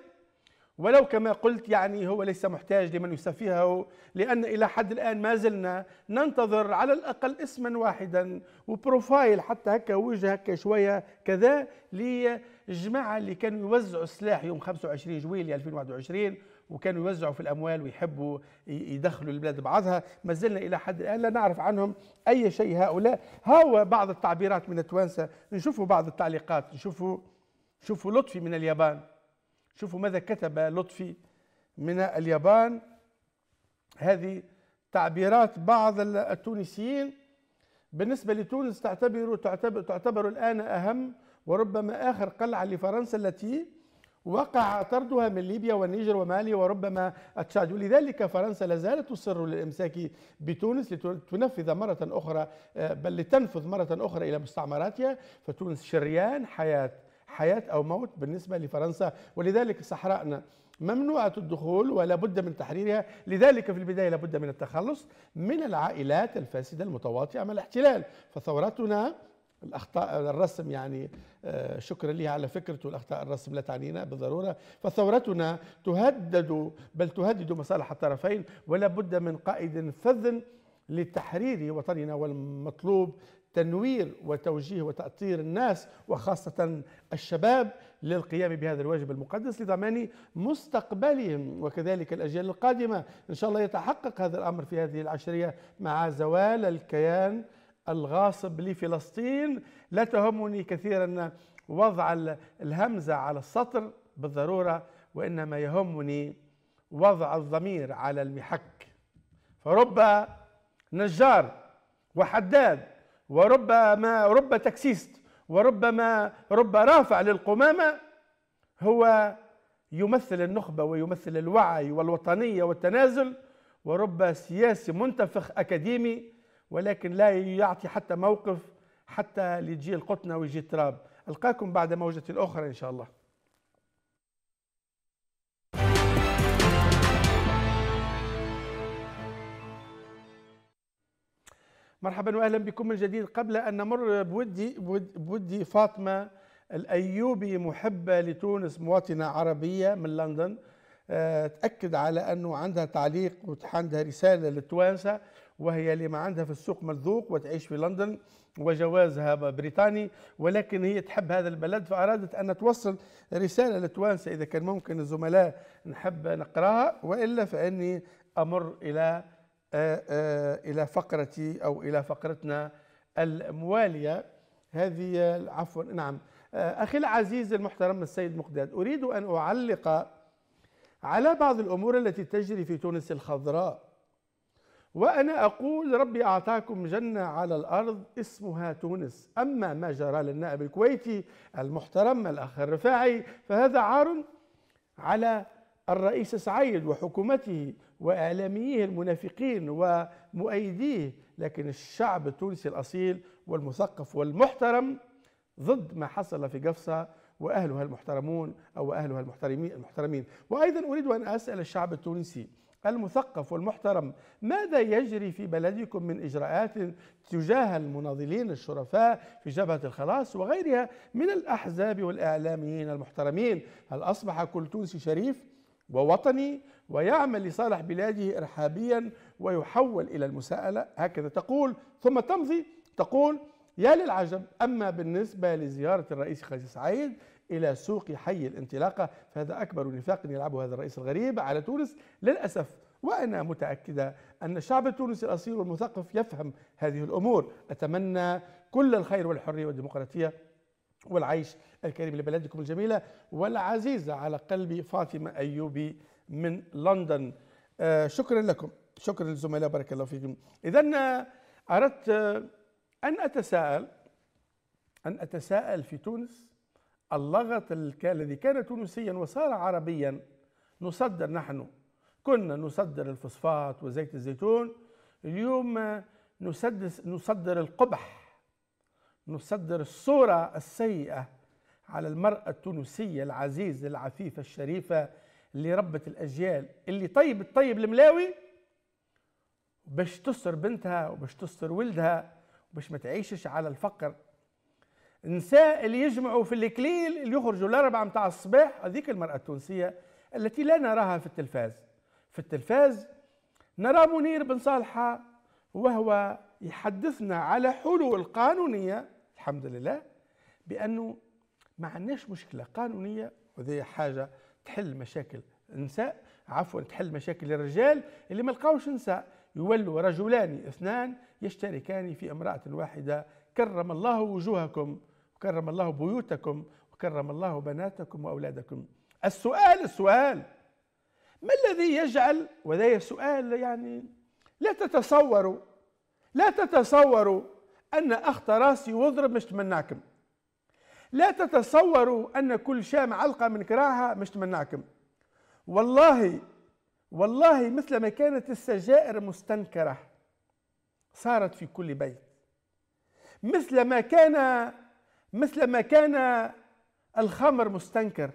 ولو كما قلت يعني هو ليس محتاج لمن يسفيهه لأن إلى حد الآن ما زلنا ننتظر على الأقل اسما واحدا وبروفايل حتى هكا وجه هكا شوية كذا لي الجماعه اللي كانوا يوزعوا السلاح يوم 25 جويلية 2021 وكانوا يوزعوا في الاموال ويحبوا يدخلوا البلاد بعضها ما زلنا الى حد الان لا نعرف عنهم اي شيء هؤلاء هو بعض التعبيرات من التوانسه نشوفوا بعض التعليقات نشوفوا شوفوا لطفي من اليابان شوفوا ماذا كتب لطفي من اليابان هذه تعبيرات بعض التونسيين بالنسبة لتونس تعتبر تعتبر تعتبر الآن أهم وربما آخر قلعة لفرنسا التي وقع طردها من ليبيا والنيجر ومالي وربما تشاد ولذلك فرنسا لا زالت تصر للامساك بتونس لتنفذ مرة أخرى آه، بل لتنفذ مرة أخرى إلى مستعمراتها فتونس شريان حياة حياة أو موت بالنسبة لفرنسا ولذلك صحراءنا ممنوعة الدخول ولا بد من تحريرها لذلك في البداية لا بد من التخلص من العائلات الفاسدة المتواطئة مع الاحتلال فثورتنا الأخطاء الرسم يعني آه، شكرا لها على فكرته الأخطاء الرسم لا تعنينا بالضرورة فثورتنا تهدد بل تهدد مصالح الطرفين ولا بد من قائد فذ لتحرير وطننا والمطلوب تنوير وتوجيه وتأطير الناس وخاصة الشباب للقيام بهذا الواجب المقدس لضمان مستقبلهم وكذلك الأجيال القادمة إن شاء الله يتحقق هذا الأمر في هذه العشرية مع زوال الكيان الغاصب لفلسطين لا تهمني كثيرا وضع الهمزة على السطر بالضرورة وإنما يهمني وضع الضمير على المحك فرب نجار وحداد وربما رب تكسيست وربما رب رافع للقمامة هو يمثل النخبة ويمثل الوعي والوطنية والتنازل ورب سياسي منتفخ أكاديمي ولكن لا يعطي حتى موقف حتى ليجي القطنة ويجي التراب ألقاكم بعد موجة أخرى إن شاء الله مرحبا واهلا بكم من جديد قبل ان نمر بودي بودي فاطمه الايوبي محبه لتونس مواطنه عربيه من لندن آه، تاكد على انه عندها تعليق وعندها رساله للتوانسه وهي اللي ما عندها في السوق مرزوق وتعيش في لندن وجوازها بريطاني ولكن هي تحب هذا البلد فأرادت أن توصل رسالة للتوانسة إذا كان ممكن الزملاء نحب نقراها وإلا فإني أمر إلى آه، آه، إلى فقرتي أو إلى فقرتنا الموالية هذه عفوا نعم آه، أخي العزيز المحترم السيد مقداد أريد أن أعلق على بعض الأمور التي تجري في تونس الخضراء وأنا أقول ربي أعطاكم جنة على الأرض اسمها تونس أما ما جرى للنائب الكويتي المحترم الأخ الرفاعي فهذا عار على الرئيس سعيد وحكومته وإعلاميه المنافقين ومؤيديه لكن الشعب التونسي الأصيل والمثقف والمحترم ضد ما حصل في قفصة وأهلها المحترمون أو أهلها المحترمين المحترمين وأيضا أريد أن أسأل الشعب التونسي المثقف والمحترم ماذا يجري في بلدكم من إجراءات تجاه المناضلين الشرفاء في جبهة الخلاص وغيرها من الأحزاب والإعلاميين المحترمين هل أصبح كل تونسي شريف ووطني ويعمل لصالح بلاده إرهابيا ويحول إلى المساءلة هكذا تقول ثم تمضي تقول يا للعجب أما بالنسبة لزيارة الرئيس خالد سعيد إلى سوق حي الانطلاقة فهذا أكبر نفاق يلعبه هذا الرئيس الغريب على تونس للأسف وأنا متأكدة أن الشعب التونسي الأصيل والمثقف يفهم هذه الأمور أتمنى كل الخير والحرية والديمقراطية والعيش الكريم لبلدكم الجميلة والعزيزة على قلبي فاطمة أيوبي من لندن آه شكرا لكم شكرا للزملاء بارك الله فيكم إذا أردت أن أتساءل أن أتساءل في تونس اللغط الذي كان تونسيا وصار عربيا نصدر نحن كنا نصدر الفوسفات وزيت الزيتون اليوم نصدر القبح نصدر الصورة السيئة على المرأة التونسية العزيزة العفيفة الشريفة اللي ربت الأجيال اللي طيب الطيب الملاوي باش تستر بنتها وباش تستر ولدها وباش ما تعيشش على الفقر نساء اللي يجمعوا في الكليل اللي يخرجوا الأربعة متاع الصباح هذيك المرأة التونسية التي لا نراها في التلفاز في التلفاز نرى منير بن صالحة وهو يحدثنا على حلول قانونية الحمد لله بأنه ما عندناش مشكلة قانونية وهذه حاجة تحل مشاكل النساء عفوا تحل مشاكل الرجال اللي ما لقاوش نساء يولوا رجلان اثنان يشتركان في امرأة واحدة كرم الله وجوهكم وكرم الله بيوتكم وكرم الله بناتكم وأولادكم السؤال السؤال ما الذي يجعل وذا سؤال يعني لا تتصوروا لا تتصوروا أن أخت راسي واضرب مش تمناكم لا تتصوروا أن كل شام علقة من كراهة مش تمناكم والله والله مثل ما كانت السجائر مستنكرة صارت في كل بيت مثل ما كان مثل ما كان الخمر مستنكر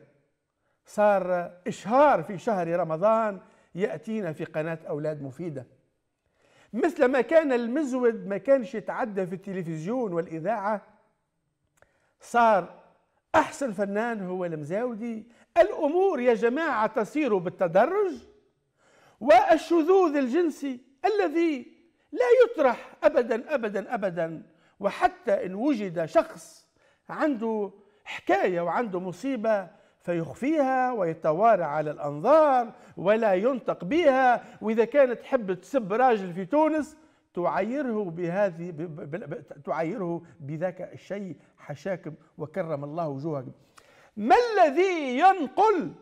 صار إشهار في شهر رمضان يأتينا في قناة أولاد مفيدة مثل ما كان المزود ما كانش يتعدى في التلفزيون والإذاعة صار أحسن فنان هو المزاودي الأمور يا جماعة تصير بالتدرج والشذوذ الجنسي الذي لا يطرح أبدا أبدا أبدا وحتى إن وجد شخص عنده حكاية وعنده مصيبة فيخفيها ويتوارى على الأنظار ولا ينطق بها وإذا كانت تحب تسب راجل في تونس تعيره بهذه تعيره بذاك الشيء حشاكم وكرم الله وجوهكم ما الذي ينقل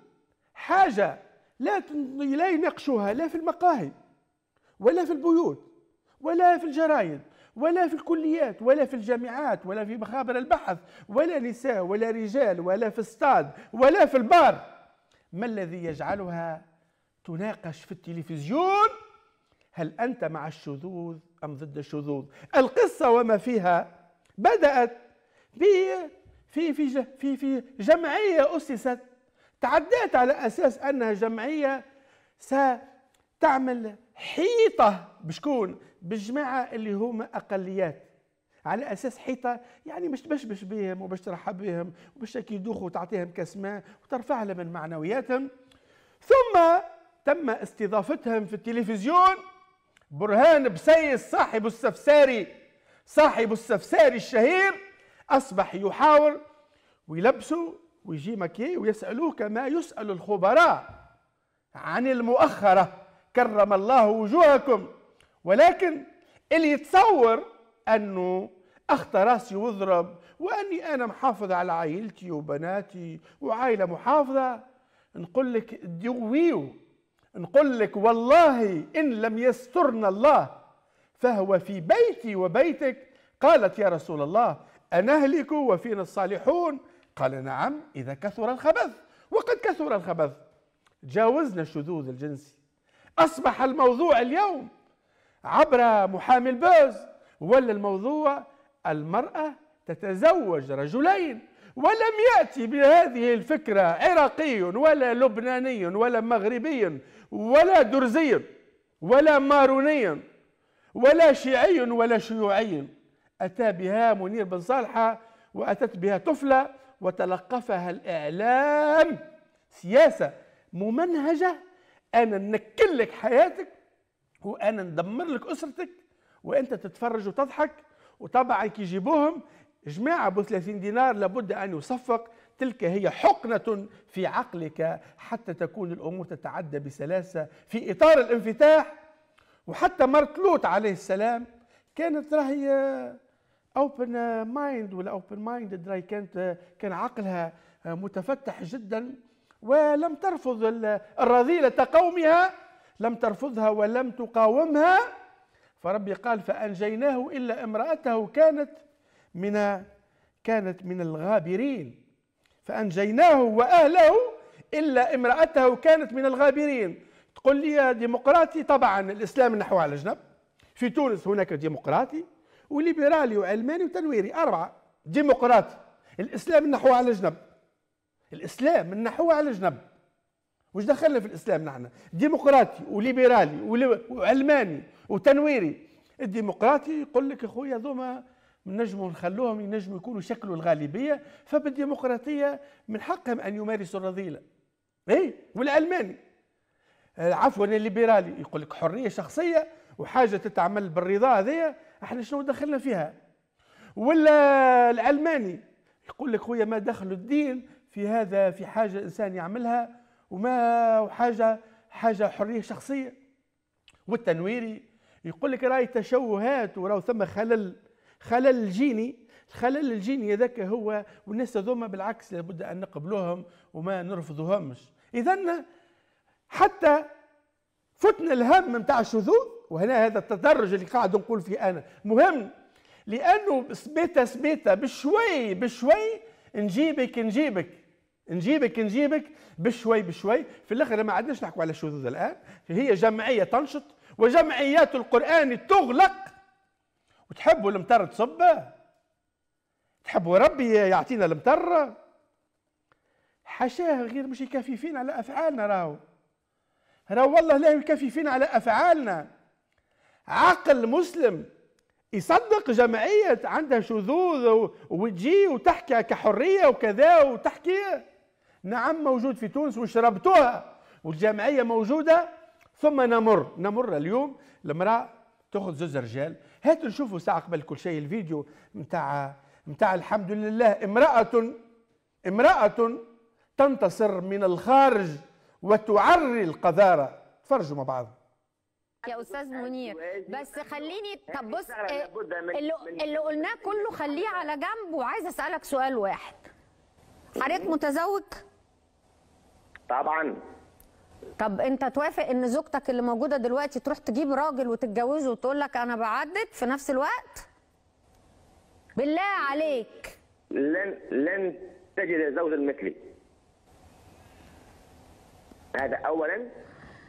حاجة لا لا يناقشوها لا في المقاهي ولا في البيوت ولا في الجرايد ولا في الكليات ولا في الجامعات ولا في مخابر البحث ولا نساء ولا رجال ولا في الستاد ولا في البار ما الذي يجعلها تناقش في التلفزيون هل أنت مع الشذوذ أم ضد الشذوذ القصة وما فيها بدأت في في في في جمعية أسست تعدات على أساس أنها جمعية ستعمل حيطة بشكون بالجماعه اللي هما اقليات على اساس حيطه يعني مش تبشبش بهم وباش ترحب بهم وباش كي يدوخوا وتعطيهم كاس ماء وترفع لهم من معنوياتهم ثم تم استضافتهم في التلفزيون برهان بسيس صاحب السفساري صاحب السفساري الشهير اصبح يحاول ويلبسوا ويجي مكي إيه ويسالوه كما يسال الخبراء عن المؤخره كرم الله وجوهكم ولكن اللي يتصور أنه أخطى راسي واضرب وأني أنا محافظ على عائلتي وبناتي وعائلة محافظة نقول لك دويو نقول لك والله إن لم يسترنا الله فهو في بيتي وبيتك قالت يا رسول الله أنهلك وفينا الصالحون قال نعم إذا كثر الخبث وقد كثر الخبث جاوزنا الشذوذ الجنسي أصبح الموضوع اليوم عبر محامي البوز ولا الموضوع المرأة تتزوج رجلين ولم يأتي بهذه الفكرة عراقي ولا لبناني ولا مغربي ولا درزي ولا ماروني ولا شيعي ولا شيوعي أتى بها منير بن صالحة وأتت بها طفلة وتلقفها الإعلام سياسة ممنهجة أنا نكل لك حياتك وانا ندمر لك اسرتك وانت تتفرج وتضحك كي يجيبوهم جماعة ب 30 دينار لابد أن يصفق تلك هي حقنة في عقلك حتى تكون الأمور تتعدى بسلاسة في إطار الانفتاح وحتى مرت لوط عليه السلام كانت راهي اوبن مايند ولا اوبن مايندد راهي كانت كان عقلها متفتح جدا ولم ترفض الرذيلة قومها لم ترفضها ولم تقاومها فربي قال فأنجيناه إلا امرأته كانت من كانت من الغابرين فأنجيناه وأهله إلا امرأته كانت من الغابرين تقول لي ديمقراطي طبعا الإسلام نحو على جنب في تونس هناك ديمقراطي وليبرالي وعلماني وتنويري أربعة ديمقراطي الإسلام نحو على جنب الإسلام نحو على جنب مش دخلنا في الاسلام نحن ديمقراطي وليبرالي وعلماني وتنويري الديمقراطي يقول لك اخويا ذوما نجموا نخلوهم ينجموا يكونوا شكلوا الغالبيه فبالديمقراطيه من حقهم ان يمارسوا الرذيله اي والعلماني عفوا الليبرالي يقول لك حريه شخصيه وحاجه تتعمل بالرضا هذه احنا شنو دخلنا فيها ولا العلماني يقول لك خويا ما دخل الدين في هذا في حاجه انسان يعملها وما وحاجه حاجه حريه شخصيه والتنويري يقول لك راي تشوهات وراو ثم خلل خلل الجيني الخلل الجيني هذاك هو والناس هذوما بالعكس لابد ان نقبلوهم وما نرفضوهمش اذا حتى فتنا الهم نتاع الشذوذ وهنا هذا التدرج اللي قاعد نقول فيه انا مهم لانه سبيته سبيته بشوي بشوي نجيبك نجيبك نجيبك نجيبك بشوي بشوي في الاخر ما عدناش نحكوا على الشذوذ الان هي جمعيه تنشط وجمعيات القران تغلق وتحبوا المطر تصب تحبوا ربي يعطينا المطر حاشاه غير مش فينا على افعالنا راهو راهو والله لا فينا على افعالنا عقل مسلم يصدق جمعية عندها شذوذ وتجي وتحكي كحرية وكذا وتحكي نعم موجود في تونس وشربتوها والجمعية موجودة ثم نمر نمر اليوم المرأة تاخذ زوز رجال هاتوا نشوفوا ساعة قبل كل شيء الفيديو نتاع نتاع الحمد لله امرأة امرأة تنتصر من الخارج وتعري القذارة تفرجوا مع بعض يا استاذ منير بس خليني طب بص آه، اللي, اللي قلناه كله خليه على جنب وعايز اسالك سؤال واحد حضرتك متزوج طبعا طب انت توافق ان زوجتك اللي موجوده دلوقتي تروح تجيب راجل وتتجوزه وتقول لك انا بعدد في نفس الوقت بالله عليك لن لن تجد زوجا مثلي هذا اولا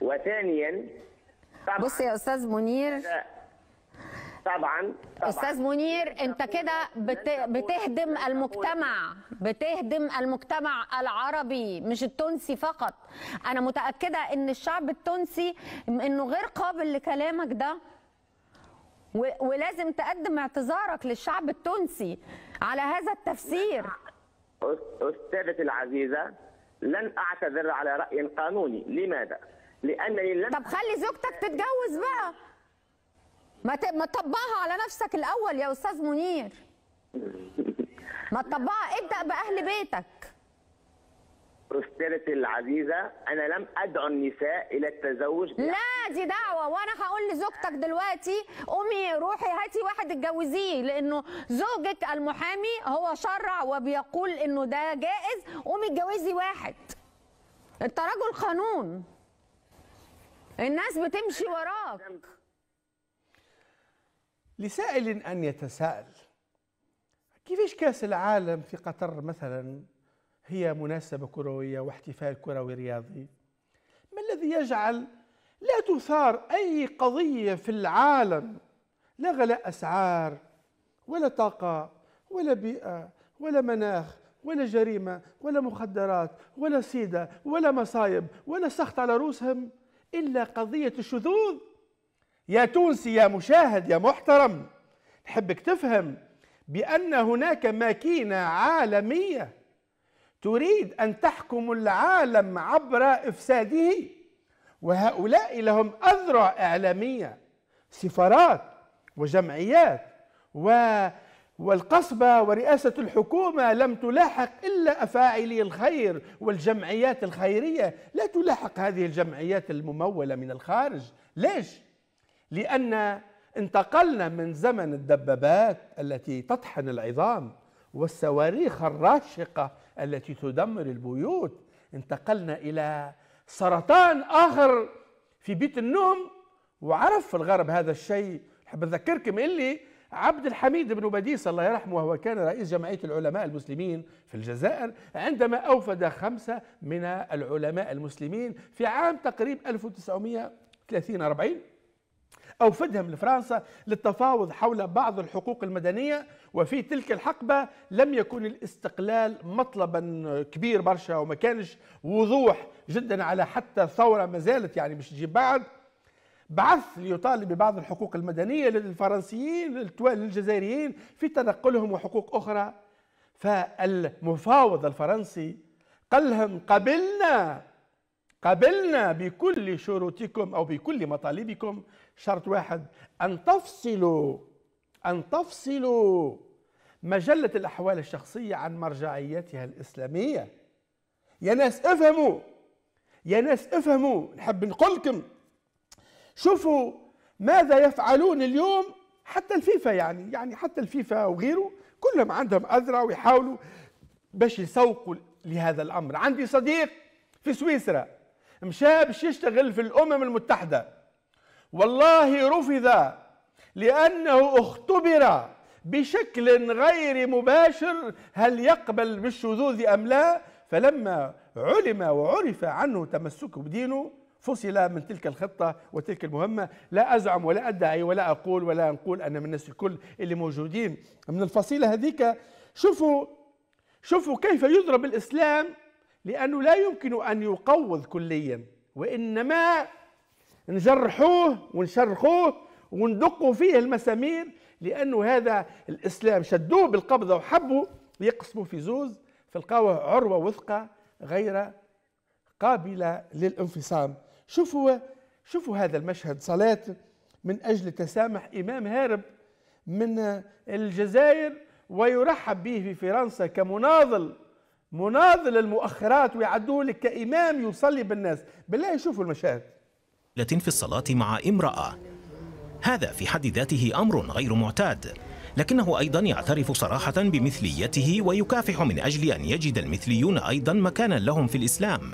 وثانيا بص يا استاذ منير طبعا, طبعا. استاذ منير انت كده بت... بتهدم المجتمع بتهدم المجتمع العربي مش التونسي فقط انا متاكده ان الشعب التونسي انه غير قابل لكلامك ده و... ولازم تقدم اعتذارك للشعب التونسي على هذا التفسير استاذتي العزيزه لن اعتذر على راي قانوني لماذا لانني لم طب خلي زوجتك تتجوز بقى ما ما تطبقها على نفسك الاول يا استاذ منير ما تطبقها ابدا باهل بيتك استاذتي العزيزه انا لم ادعو النساء الى التزوج لا دي دعوه وانا هقول لزوجتك دلوقتي قومي روحي هاتي واحد اتجوزيه لانه زوجك المحامي هو شرع وبيقول انه ده جائز قومي اتجوزي واحد انت رجل قانون الناس بتمشي وراك لسائل أن يتساءل كيفاش كأس العالم في قطر مثلا هي مناسبة كروية واحتفال كروي رياضي ما الذي يجعل لا تثار أي قضية في العالم لا غلاء أسعار ولا طاقة ولا بيئة ولا مناخ ولا جريمة ولا مخدرات ولا سيدة ولا مصايب ولا سخط على رؤوسهم إلا قضية الشذوذ يا تونسي يا مشاهد يا محترم نحبك تفهم بأن هناك ماكينة عالمية تريد أن تحكم العالم عبر إفساده وهؤلاء لهم أذرع إعلامية سفارات وجمعيات و والقصبة ورئاسة الحكومة لم تلاحق إلا أفاعلي الخير والجمعيات الخيرية لا تلاحق هذه الجمعيات الممولة من الخارج ليش؟ لأن انتقلنا من زمن الدبابات التي تطحن العظام والصواريخ الراشقة التي تدمر البيوت انتقلنا إلى سرطان آخر في بيت النوم وعرف في الغرب هذا الشيء حب أذكركم اللي عبد الحميد بن بديس الله يرحمه وهو كان رئيس جمعية العلماء المسلمين في الجزائر عندما أوفد خمسة من العلماء المسلمين في عام تقريب 1930 40 أوفدهم لفرنسا للتفاوض حول بعض الحقوق المدنية وفي تلك الحقبة لم يكن الاستقلال مطلبا كبير برشا وما كانش وضوح جدا على حتى ثورة ما زالت يعني مش تجيب بعد بعث ليطالب ببعض الحقوق المدنية للفرنسيين للجزائريين في تنقلهم وحقوق أخرى فالمفاوض الفرنسي قال لهم قبلنا قبلنا بكل شروطكم أو بكل مطالبكم شرط واحد أن تفصلوا أن تفصلوا مجلة الأحوال الشخصية عن مرجعيتها الإسلامية يا ناس افهموا يا ناس افهموا نحب نقول لكم شوفوا ماذا يفعلون اليوم حتى الفيفا يعني يعني حتى الفيفا وغيره كلهم عندهم أذرع ويحاولوا باش يسوقوا لهذا الأمر عندي صديق في سويسرا مشى باش يشتغل في الامم المتحده والله رفض لانه اختبر بشكل غير مباشر هل يقبل بالشذوذ ام لا فلما علم وعرف عنه تمسكه بدينه فصل من تلك الخطة وتلك المهمة لا أزعم ولا أدعي ولا أقول ولا نقول أنا من الناس الكل اللي موجودين من الفصيلة هذيك شوفوا شوفوا كيف يضرب الإسلام لأنه لا يمكن أن يقوض كليا وإنما نجرحوه ونشرخوه وندقوا فيه المسامير لأنه هذا الإسلام شدوه بالقبضة وحبوا يقسموا في زوز فلقاوه عروة وثقة غير قابلة للانفصام شوفوا شوفوا هذا المشهد صلاة من أجل تسامح إمام هارب من الجزائر ويرحب به في فرنسا كمناضل مناضل المؤخرات ويعدوه لك كإمام يصلي بالناس بالله يشوفوا المشاهد في الصلاة مع امرأة هذا في حد ذاته أمر غير معتاد لكنه أيضا يعترف صراحة بمثليته ويكافح من أجل أن يجد المثليون أيضا مكانا لهم في الإسلام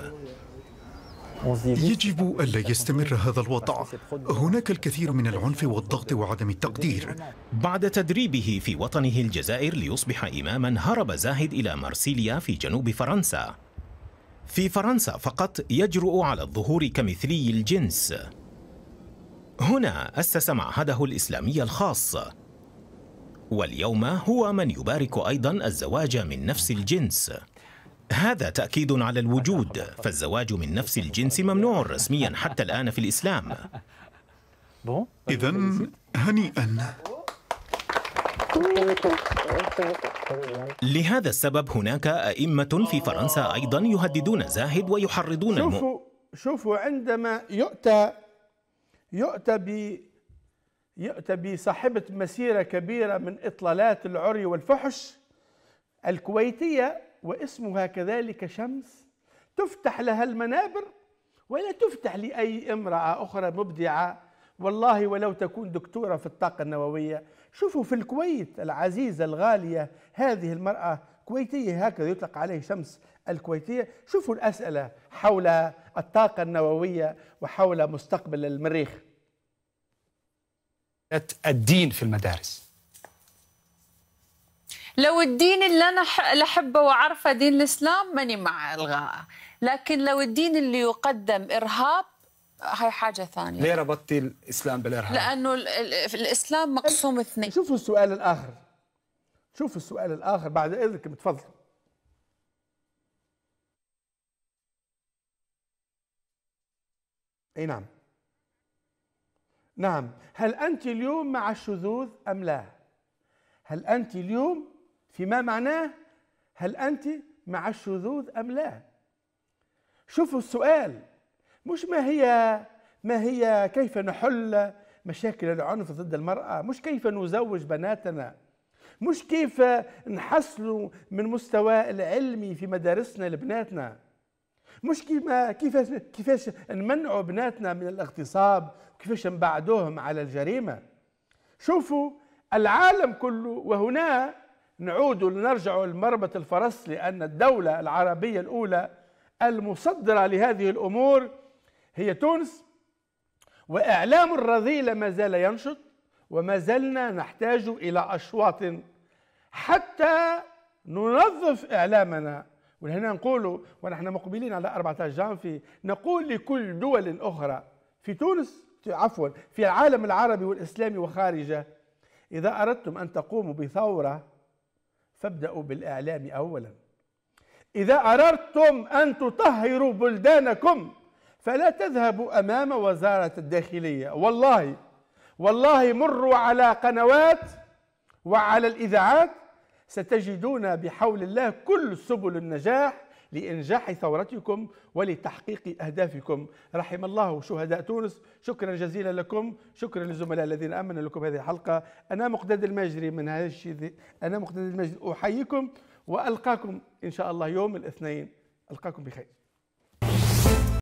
يجب ألا يستمر هذا الوضع هناك الكثير من العنف والضغط وعدم التقدير بعد تدريبه في وطنه الجزائر ليصبح إماما هرب زاهد إلى مرسيليا في جنوب فرنسا في فرنسا فقط يجرؤ على الظهور كمثلي الجنس هنا أسس معهده الإسلامي الخاص واليوم هو من يبارك أيضا الزواج من نفس الجنس هذا تأكيد على الوجود فالزواج من نفس الجنس ممنوع رسميا حتى الآن في الإسلام إذا هنيئا لهذا السبب هناك أئمة في فرنسا أيضا يهددون زاهد ويحرضون شوفوا شوفوا عندما يؤتى يؤتى ب يؤتى بصاحبة مسيرة كبيرة من إطلالات العري والفحش الكويتية واسمها كذلك شمس تفتح لها المنابر ولا تفتح لأي امرأة أخرى مبدعة والله ولو تكون دكتورة في الطاقة النووية شوفوا في الكويت العزيزة الغالية هذه المرأة كويتية هكذا يطلق عليه شمس الكويتية شوفوا الأسئلة حول الطاقة النووية وحول مستقبل المريخ الدين في المدارس لو الدين اللي انا احبه وعارفه دين الاسلام ماني مع الغائه لكن لو الدين اللي يقدم ارهاب هاي حاجة ثانية ليه ربطتي الإسلام بالإرهاب؟ لأنه الإسلام مقسوم اثنين شوفوا السؤال الآخر شوفوا السؤال الآخر بعد اذنك تفضلوا أي نعم نعم هل أنت اليوم مع الشذوذ أم لا؟ هل أنت اليوم فيما معناه هل أنت مع الشذوذ أم لا شوفوا السؤال مش ما هي ما هي كيف نحل مشاكل العنف ضد المرأة مش كيف نزوج بناتنا مش كيف نحصل من مستوى العلمي في مدارسنا لبناتنا مش كيما كيفاش كيفاش نمنعوا بناتنا من الاغتصاب كيفاش نبعدوهم على الجريمه شوفوا العالم كله وهنا نعود ونرجع لمربط الفرس لأن الدولة العربية الأولى المصدرة لهذه الأمور هي تونس وإعلام الرذيلة ما زال ينشط وما زلنا نحتاج إلى أشواط حتى ننظف إعلامنا ولهنا نقول ونحن مقبلين على 14 جانفي نقول لكل دول أخرى في تونس عفوا في العالم العربي والإسلامي وخارجه إذا أردتم أن تقوموا بثورة فابدأوا بالإعلام أولا إذا أردتم أن تطهروا بلدانكم فلا تذهبوا أمام وزارة الداخلية والله والله مروا على قنوات وعلى الإذاعات ستجدون بحول الله كل سبل النجاح لإنجاح ثورتكم ولتحقيق أهدافكم رحم الله شهداء تونس شكرا جزيلا لكم شكرا للزملاء الذين أمنوا لكم هذه الحلقة أنا مقداد الماجري من هذا الشيء أنا مقداد الماجري أحييكم وألقاكم إن شاء الله يوم الاثنين ألقاكم بخير